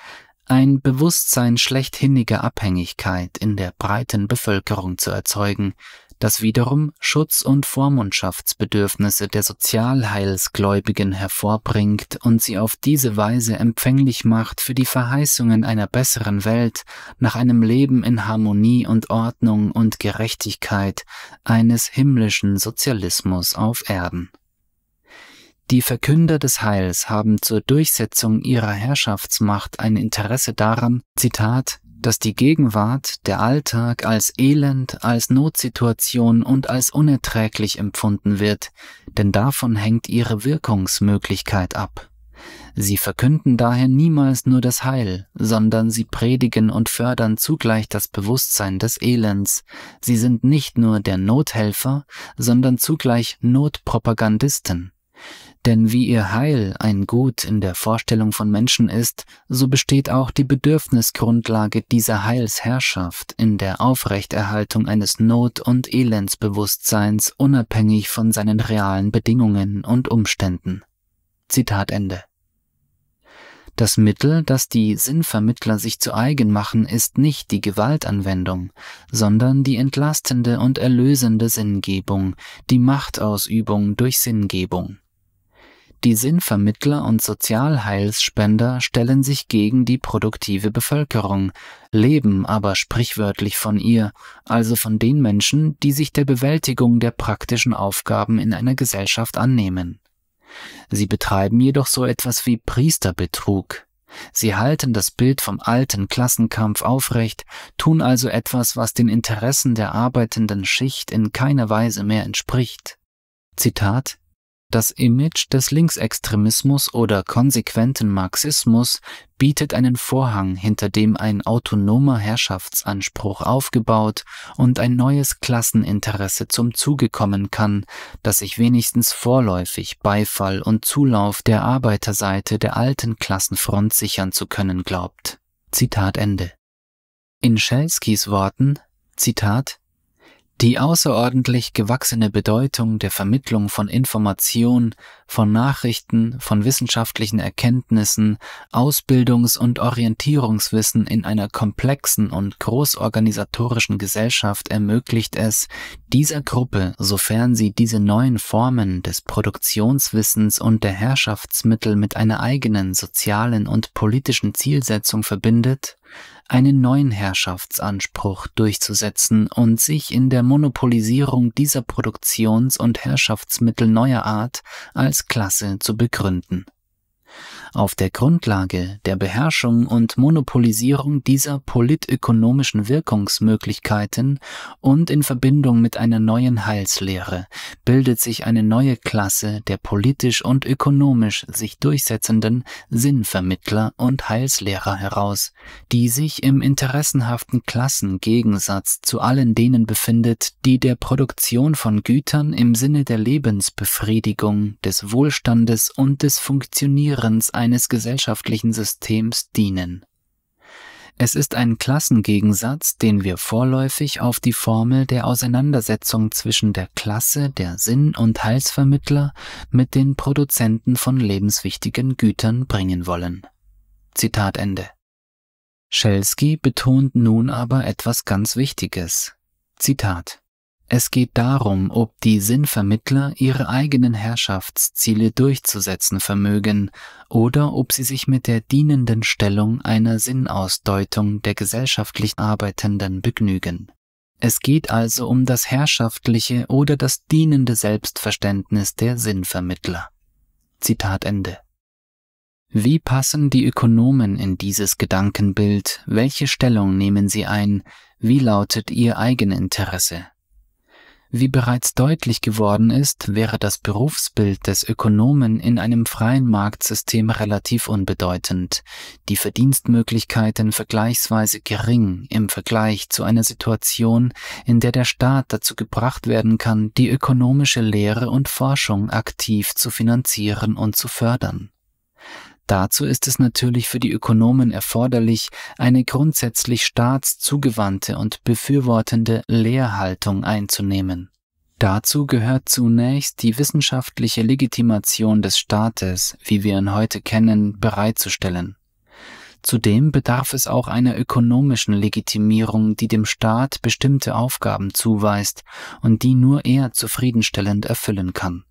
ein Bewusstsein schlechthiniger Abhängigkeit in der breiten Bevölkerung zu erzeugen, das wiederum Schutz- und Vormundschaftsbedürfnisse der Sozialheilsgläubigen hervorbringt und sie auf diese Weise empfänglich macht für die Verheißungen einer besseren Welt nach einem Leben in Harmonie und Ordnung und Gerechtigkeit eines himmlischen Sozialismus auf Erden. Die Verkünder des Heils haben zur Durchsetzung ihrer Herrschaftsmacht ein Interesse daran, Zitat, dass die Gegenwart, der Alltag als Elend, als Notsituation und als unerträglich empfunden wird, denn davon hängt ihre Wirkungsmöglichkeit ab. Sie verkünden daher niemals nur das Heil, sondern sie predigen und fördern zugleich das Bewusstsein des Elends. Sie sind nicht nur der Nothelfer, sondern zugleich Notpropagandisten. Denn wie ihr Heil ein Gut in der Vorstellung von Menschen ist, so besteht auch die Bedürfnisgrundlage dieser Heilsherrschaft in der Aufrechterhaltung eines Not- und Elendsbewusstseins unabhängig von seinen realen Bedingungen und Umständen. Zitat Ende. Das Mittel, das die Sinnvermittler sich zu eigen machen, ist nicht die Gewaltanwendung, sondern die entlastende und erlösende Sinngebung, die Machtausübung durch Sinngebung. Die Sinnvermittler und Sozialheilsspender stellen sich gegen die produktive Bevölkerung, leben aber sprichwörtlich von ihr, also von den Menschen, die sich der Bewältigung der praktischen Aufgaben in einer Gesellschaft annehmen. Sie betreiben jedoch so etwas wie Priesterbetrug. Sie halten das Bild vom alten Klassenkampf aufrecht, tun also etwas, was den Interessen der arbeitenden Schicht in keiner Weise mehr entspricht. Zitat das Image des Linksextremismus oder konsequenten Marxismus bietet einen Vorhang, hinter dem ein autonomer Herrschaftsanspruch aufgebaut und ein neues Klasseninteresse zum Zuge kommen kann, das sich wenigstens vorläufig Beifall und Zulauf der Arbeiterseite der alten Klassenfront sichern zu können glaubt. Zitat Ende. In Schelskys Worten, Zitat, die außerordentlich gewachsene Bedeutung der Vermittlung von Information, von Nachrichten, von wissenschaftlichen Erkenntnissen, Ausbildungs- und Orientierungswissen in einer komplexen und großorganisatorischen Gesellschaft ermöglicht es, dieser Gruppe, sofern sie diese neuen Formen des Produktionswissens und der Herrschaftsmittel mit einer eigenen sozialen und politischen Zielsetzung verbindet, einen neuen Herrschaftsanspruch durchzusetzen und sich in der Monopolisierung dieser Produktions- und Herrschaftsmittel neuer Art als Klasse zu begründen auf der Grundlage der Beherrschung und Monopolisierung dieser politökonomischen Wirkungsmöglichkeiten und in Verbindung mit einer neuen Heilslehre bildet sich eine neue Klasse der politisch und ökonomisch sich durchsetzenden Sinnvermittler und Heilslehrer heraus, die sich im interessenhaften Klassengegensatz zu allen denen befindet, die der Produktion von Gütern im Sinne der Lebensbefriedigung, des Wohlstandes und des Funktionierens einer eines gesellschaftlichen Systems dienen. Es ist ein Klassengegensatz, den wir vorläufig auf die Formel der Auseinandersetzung zwischen der Klasse der Sinn- und Heilsvermittler mit den Produzenten von lebenswichtigen Gütern bringen wollen. Zitat Ende. Schelsky betont nun aber etwas ganz Wichtiges. Zitat es geht darum, ob die Sinnvermittler ihre eigenen Herrschaftsziele durchzusetzen vermögen oder ob sie sich mit der dienenden Stellung einer Sinnausdeutung der gesellschaftlich Arbeitenden begnügen. Es geht also um das herrschaftliche oder das dienende Selbstverständnis der Sinnvermittler. Zitat Ende. Wie passen die Ökonomen in dieses Gedankenbild? Welche Stellung nehmen sie ein? Wie lautet ihr Eigeninteresse? Wie bereits deutlich geworden ist, wäre das Berufsbild des Ökonomen in einem freien Marktsystem relativ unbedeutend, die Verdienstmöglichkeiten vergleichsweise gering im Vergleich zu einer Situation, in der der Staat dazu gebracht werden kann, die ökonomische Lehre und Forschung aktiv zu finanzieren und zu fördern. Dazu ist es natürlich für die Ökonomen erforderlich, eine grundsätzlich staatszugewandte und befürwortende Lehrhaltung einzunehmen. Dazu gehört zunächst die wissenschaftliche Legitimation des Staates, wie wir ihn heute kennen, bereitzustellen. Zudem bedarf es auch einer ökonomischen Legitimierung, die dem Staat bestimmte Aufgaben zuweist und die nur er zufriedenstellend erfüllen kann.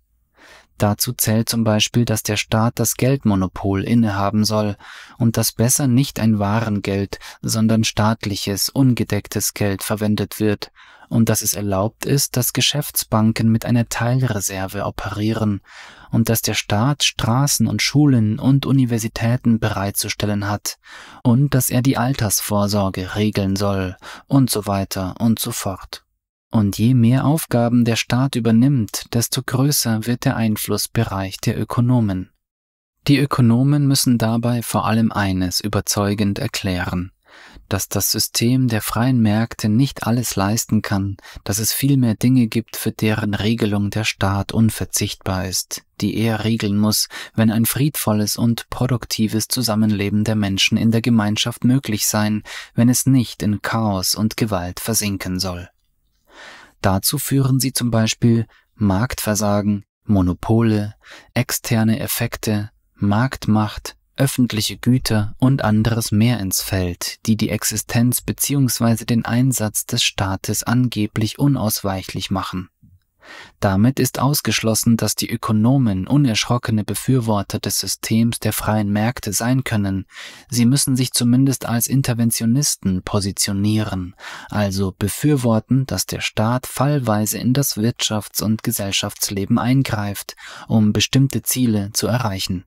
Dazu zählt zum Beispiel, dass der Staat das Geldmonopol innehaben soll und dass besser nicht ein Warengeld, sondern staatliches, ungedecktes Geld verwendet wird und dass es erlaubt ist, dass Geschäftsbanken mit einer Teilreserve operieren und dass der Staat Straßen und Schulen und Universitäten bereitzustellen hat und dass er die Altersvorsorge regeln soll und so weiter und so fort. Und je mehr Aufgaben der Staat übernimmt, desto größer wird der Einflussbereich der Ökonomen. Die Ökonomen müssen dabei vor allem eines überzeugend erklären, dass das System der freien Märkte nicht alles leisten kann, dass es viel mehr Dinge gibt, für deren Regelung der Staat unverzichtbar ist, die er regeln muss, wenn ein friedvolles und produktives Zusammenleben der Menschen in der Gemeinschaft möglich sein, wenn es nicht in Chaos und Gewalt versinken soll. Dazu führen sie zum Beispiel Marktversagen, Monopole, externe Effekte, Marktmacht, öffentliche Güter und anderes mehr ins Feld, die die Existenz bzw. den Einsatz des Staates angeblich unausweichlich machen. Damit ist ausgeschlossen, dass die Ökonomen unerschrockene Befürworter des Systems der freien Märkte sein können. Sie müssen sich zumindest als Interventionisten positionieren, also befürworten, dass der Staat fallweise in das Wirtschafts- und Gesellschaftsleben eingreift, um bestimmte Ziele zu erreichen.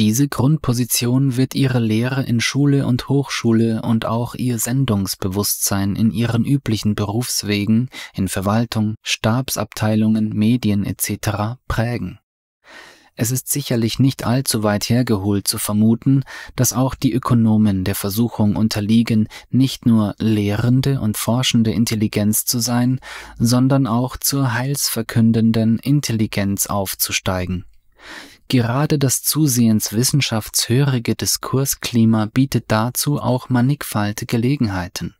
Diese Grundposition wird ihre Lehre in Schule und Hochschule und auch ihr Sendungsbewusstsein in ihren üblichen Berufswegen in Verwaltung, Stabsabteilungen, Medien etc. prägen. Es ist sicherlich nicht allzu weit hergeholt zu vermuten, dass auch die Ökonomen der Versuchung unterliegen, nicht nur lehrende und forschende Intelligenz zu sein, sondern auch zur heilsverkündenden Intelligenz aufzusteigen. Gerade das zusehends wissenschaftshörige Diskursklima bietet dazu auch mannigfalte Gelegenheiten.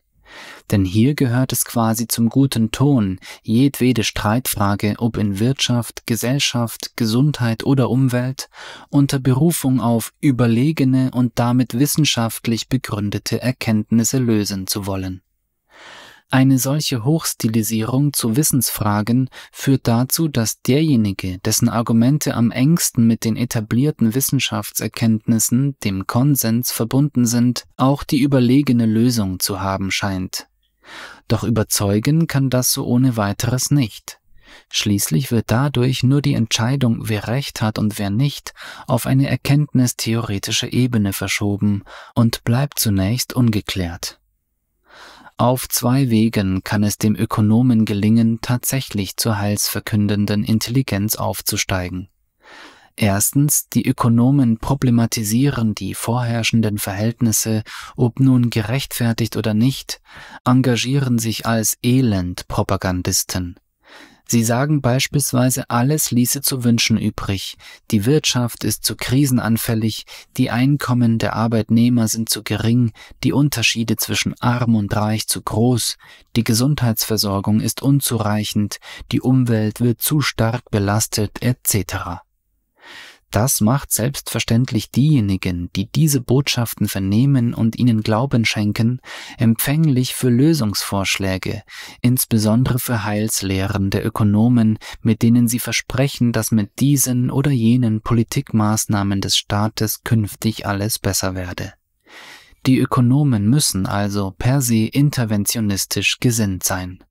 Denn hier gehört es quasi zum guten Ton, jedwede Streitfrage, ob in Wirtschaft, Gesellschaft, Gesundheit oder Umwelt, unter Berufung auf überlegene und damit wissenschaftlich begründete Erkenntnisse lösen zu wollen. Eine solche Hochstilisierung zu Wissensfragen führt dazu, dass derjenige, dessen Argumente am engsten mit den etablierten Wissenschaftserkenntnissen, dem Konsens verbunden sind, auch die überlegene Lösung zu haben scheint. Doch überzeugen kann das so ohne weiteres nicht. Schließlich wird dadurch nur die Entscheidung, wer recht hat und wer nicht, auf eine erkenntnistheoretische Ebene verschoben und bleibt zunächst ungeklärt. Auf zwei Wegen kann es dem Ökonomen gelingen, tatsächlich zur heilsverkündenden Intelligenz aufzusteigen. Erstens, die Ökonomen problematisieren die vorherrschenden Verhältnisse, ob nun gerechtfertigt oder nicht, engagieren sich als Elendpropagandisten. Sie sagen beispielsweise, alles ließe zu wünschen übrig, die Wirtschaft ist zu krisenanfällig, die Einkommen der Arbeitnehmer sind zu gering, die Unterschiede zwischen arm und reich zu groß, die Gesundheitsversorgung ist unzureichend, die Umwelt wird zu stark belastet etc. Das macht selbstverständlich diejenigen, die diese Botschaften vernehmen und ihnen Glauben schenken, empfänglich für Lösungsvorschläge, insbesondere für Heilslehren der Ökonomen, mit denen sie versprechen, dass mit diesen oder jenen Politikmaßnahmen des Staates künftig alles besser werde. Die Ökonomen müssen also per se interventionistisch gesinnt sein.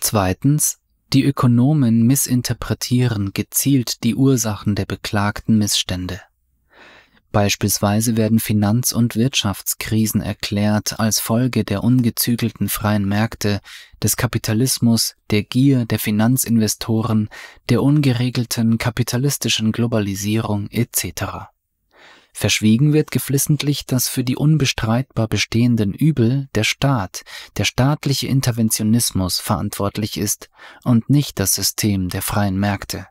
Zweitens, die Ökonomen missinterpretieren gezielt die Ursachen der beklagten Missstände. Beispielsweise werden Finanz- und Wirtschaftskrisen erklärt als Folge der ungezügelten freien Märkte, des Kapitalismus, der Gier der Finanzinvestoren, der ungeregelten kapitalistischen Globalisierung etc. Verschwiegen wird geflissentlich, dass für die unbestreitbar bestehenden Übel der Staat, der staatliche Interventionismus verantwortlich ist und nicht das System der freien Märkte.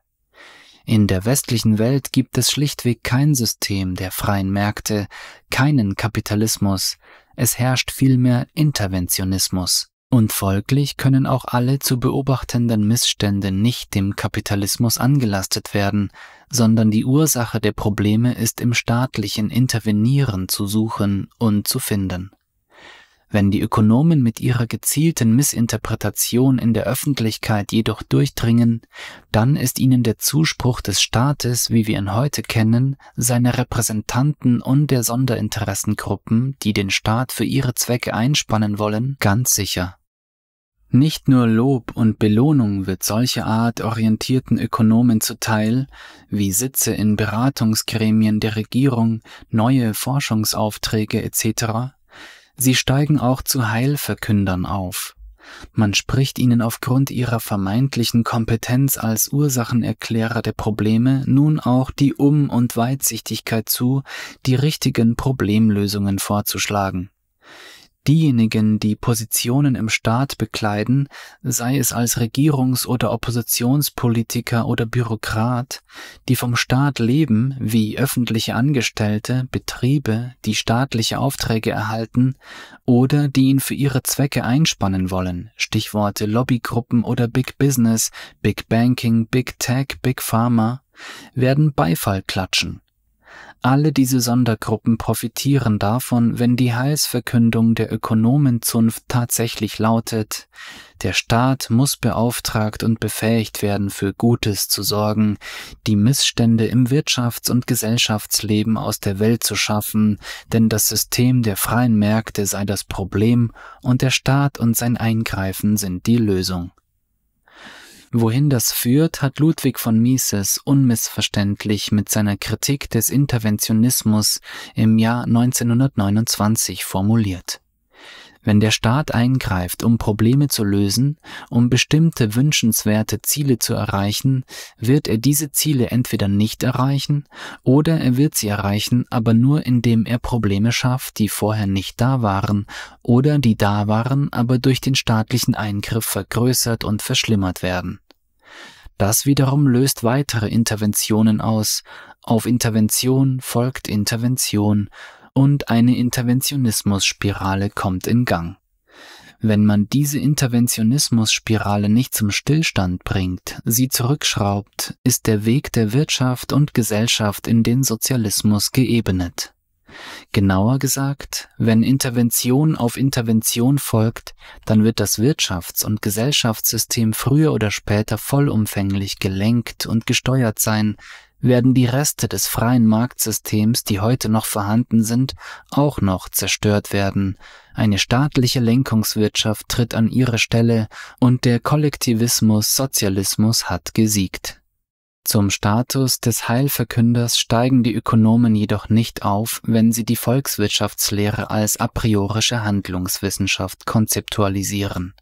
In der westlichen Welt gibt es schlichtweg kein System der freien Märkte, keinen Kapitalismus, es herrscht vielmehr Interventionismus. Und folglich können auch alle zu beobachtenden Missstände nicht dem Kapitalismus angelastet werden, sondern die Ursache der Probleme ist im staatlichen Intervenieren zu suchen und zu finden. Wenn die Ökonomen mit ihrer gezielten Missinterpretation in der Öffentlichkeit jedoch durchdringen, dann ist ihnen der Zuspruch des Staates, wie wir ihn heute kennen, seiner Repräsentanten und der Sonderinteressengruppen, die den Staat für ihre Zwecke einspannen wollen, ganz sicher. Nicht nur Lob und Belohnung wird solche Art orientierten Ökonomen zuteil, wie Sitze in Beratungsgremien der Regierung, neue Forschungsaufträge etc., sie steigen auch zu Heilverkündern auf. Man spricht ihnen aufgrund ihrer vermeintlichen Kompetenz als Ursachenerklärer der Probleme nun auch die Um- und Weitsichtigkeit zu, die richtigen Problemlösungen vorzuschlagen. Diejenigen, die Positionen im Staat bekleiden, sei es als Regierungs- oder Oppositionspolitiker oder Bürokrat, die vom Staat leben, wie öffentliche Angestellte, Betriebe, die staatliche Aufträge erhalten oder die ihn für ihre Zwecke einspannen wollen, Stichworte Lobbygruppen oder Big Business, Big Banking, Big Tech, Big Pharma, werden Beifall klatschen. Alle diese Sondergruppen profitieren davon, wenn die Heilsverkündung der Ökonomenzunft tatsächlich lautet, der Staat muss beauftragt und befähigt werden, für Gutes zu sorgen, die Missstände im Wirtschafts- und Gesellschaftsleben aus der Welt zu schaffen, denn das System der freien Märkte sei das Problem und der Staat und sein Eingreifen sind die Lösung. Wohin das führt, hat Ludwig von Mises unmissverständlich mit seiner Kritik des Interventionismus im Jahr 1929 formuliert. Wenn der Staat eingreift, um Probleme zu lösen, um bestimmte wünschenswerte Ziele zu erreichen, wird er diese Ziele entweder nicht erreichen oder er wird sie erreichen, aber nur indem er Probleme schafft, die vorher nicht da waren oder die da waren, aber durch den staatlichen Eingriff vergrößert und verschlimmert werden. Das wiederum löst weitere Interventionen aus. Auf Intervention folgt Intervention und eine Interventionismusspirale kommt in Gang. Wenn man diese Interventionismusspirale nicht zum Stillstand bringt, sie zurückschraubt, ist der Weg der Wirtschaft und Gesellschaft in den Sozialismus geebnet. Genauer gesagt, wenn Intervention auf Intervention folgt, dann wird das Wirtschafts- und Gesellschaftssystem früher oder später vollumfänglich gelenkt und gesteuert sein, werden die Reste des freien Marktsystems, die heute noch vorhanden sind, auch noch zerstört werden. Eine staatliche Lenkungswirtschaft tritt an ihre Stelle und der Kollektivismus Sozialismus hat gesiegt. Zum Status des Heilverkünders steigen die Ökonomen jedoch nicht auf, wenn sie die Volkswirtschaftslehre als a priorische Handlungswissenschaft konzeptualisieren.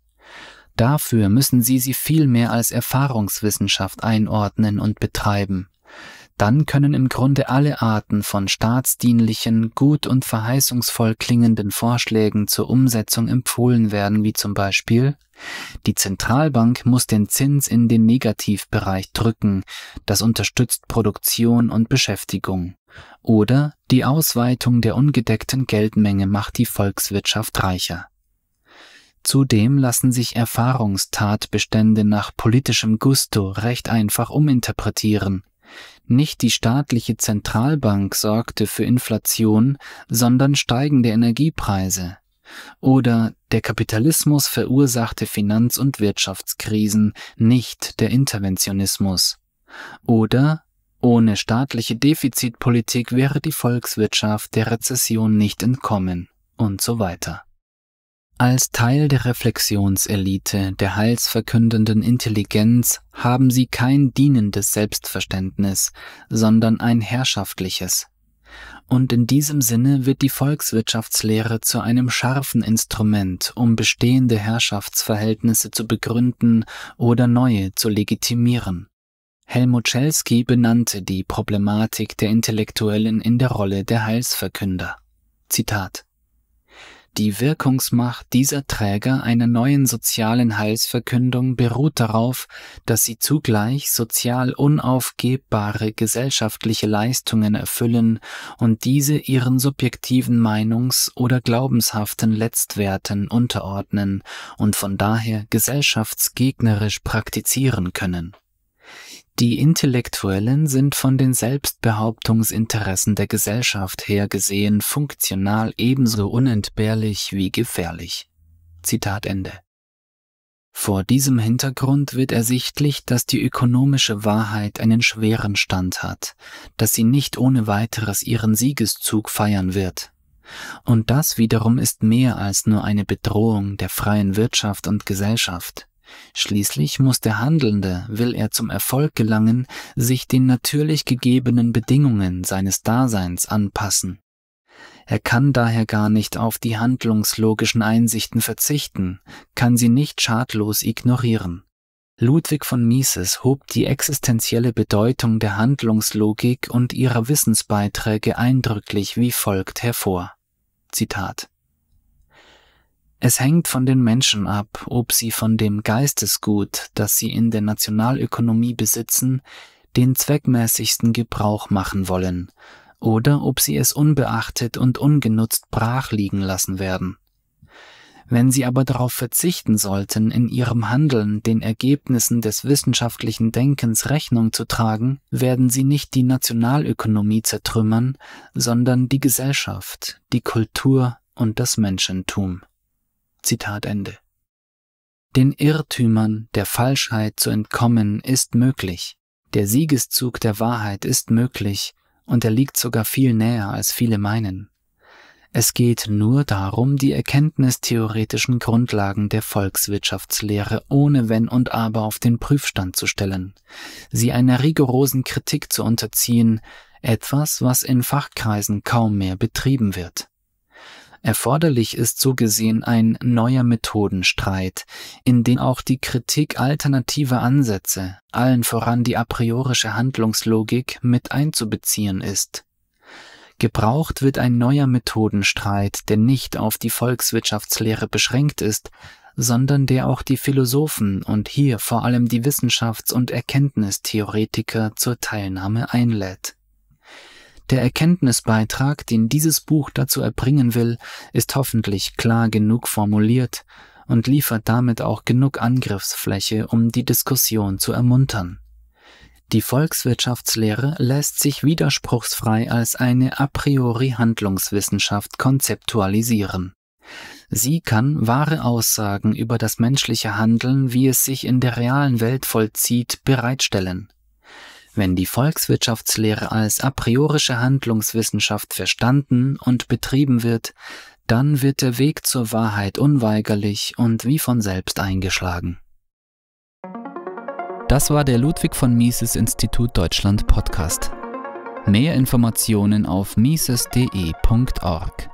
Dafür müssen sie sie vielmehr als Erfahrungswissenschaft einordnen und betreiben dann können im Grunde alle Arten von staatsdienlichen, gut und verheißungsvoll klingenden Vorschlägen zur Umsetzung empfohlen werden, wie zum Beispiel die Zentralbank muss den Zins in den Negativbereich drücken, das unterstützt Produktion und Beschäftigung. Oder die Ausweitung der ungedeckten Geldmenge macht die Volkswirtschaft reicher. Zudem lassen sich Erfahrungstatbestände nach politischem Gusto recht einfach uminterpretieren. Nicht die staatliche Zentralbank sorgte für Inflation, sondern steigende Energiepreise. Oder der Kapitalismus verursachte Finanz- und Wirtschaftskrisen, nicht der Interventionismus. Oder ohne staatliche Defizitpolitik wäre die Volkswirtschaft der Rezession nicht entkommen und so weiter. Als Teil der Reflexionselite der heilsverkündenden Intelligenz haben sie kein dienendes Selbstverständnis, sondern ein herrschaftliches. Und in diesem Sinne wird die Volkswirtschaftslehre zu einem scharfen Instrument, um bestehende Herrschaftsverhältnisse zu begründen oder neue zu legitimieren. Helmut Schelsky benannte die Problematik der Intellektuellen in der Rolle der Heilsverkünder. Zitat die Wirkungsmacht dieser Träger einer neuen sozialen Heilsverkündung beruht darauf, dass sie zugleich sozial unaufgebbare gesellschaftliche Leistungen erfüllen und diese ihren subjektiven Meinungs- oder glaubenshaften Letztwerten unterordnen und von daher gesellschaftsgegnerisch praktizieren können die Intellektuellen sind von den Selbstbehauptungsinteressen der Gesellschaft her gesehen funktional ebenso unentbehrlich wie gefährlich. Zitat Ende. Vor diesem Hintergrund wird ersichtlich, dass die ökonomische Wahrheit einen schweren Stand hat, dass sie nicht ohne weiteres ihren Siegeszug feiern wird. Und das wiederum ist mehr als nur eine Bedrohung der freien Wirtschaft und Gesellschaft. Schließlich muss der Handelnde, will er zum Erfolg gelangen, sich den natürlich gegebenen Bedingungen seines Daseins anpassen. Er kann daher gar nicht auf die handlungslogischen Einsichten verzichten, kann sie nicht schadlos ignorieren. Ludwig von Mises hob die existenzielle Bedeutung der Handlungslogik und ihrer Wissensbeiträge eindrücklich wie folgt hervor. Zitat es hängt von den Menschen ab, ob sie von dem Geistesgut, das sie in der Nationalökonomie besitzen, den zweckmäßigsten Gebrauch machen wollen, oder ob sie es unbeachtet und ungenutzt brach liegen lassen werden. Wenn sie aber darauf verzichten sollten, in ihrem Handeln den Ergebnissen des wissenschaftlichen Denkens Rechnung zu tragen, werden sie nicht die Nationalökonomie zertrümmern, sondern die Gesellschaft, die Kultur und das Menschentum. Zitat Ende. Den Irrtümern der Falschheit zu entkommen ist möglich, der Siegeszug der Wahrheit ist möglich und er liegt sogar viel näher, als viele meinen. Es geht nur darum, die erkenntnistheoretischen Grundlagen der Volkswirtschaftslehre ohne Wenn und Aber auf den Prüfstand zu stellen, sie einer rigorosen Kritik zu unterziehen, etwas, was in Fachkreisen kaum mehr betrieben wird. Erforderlich ist so gesehen ein neuer Methodenstreit, in den auch die Kritik alternativer Ansätze, allen voran die a priorische Handlungslogik, mit einzubeziehen ist. Gebraucht wird ein neuer Methodenstreit, der nicht auf die Volkswirtschaftslehre beschränkt ist, sondern der auch die Philosophen und hier vor allem die Wissenschafts- und Erkenntnistheoretiker zur Teilnahme einlädt. Der Erkenntnisbeitrag, den dieses Buch dazu erbringen will, ist hoffentlich klar genug formuliert und liefert damit auch genug Angriffsfläche, um die Diskussion zu ermuntern. Die Volkswirtschaftslehre lässt sich widerspruchsfrei als eine a priori Handlungswissenschaft konzeptualisieren. Sie kann wahre Aussagen über das menschliche Handeln, wie es sich in der realen Welt vollzieht, bereitstellen. Wenn die Volkswirtschaftslehre als a priorische Handlungswissenschaft verstanden und betrieben wird, dann wird der Weg zur Wahrheit unweigerlich und wie von selbst eingeschlagen. Das war der Ludwig von Mises Institut Deutschland Podcast. Mehr Informationen auf mises.de.org.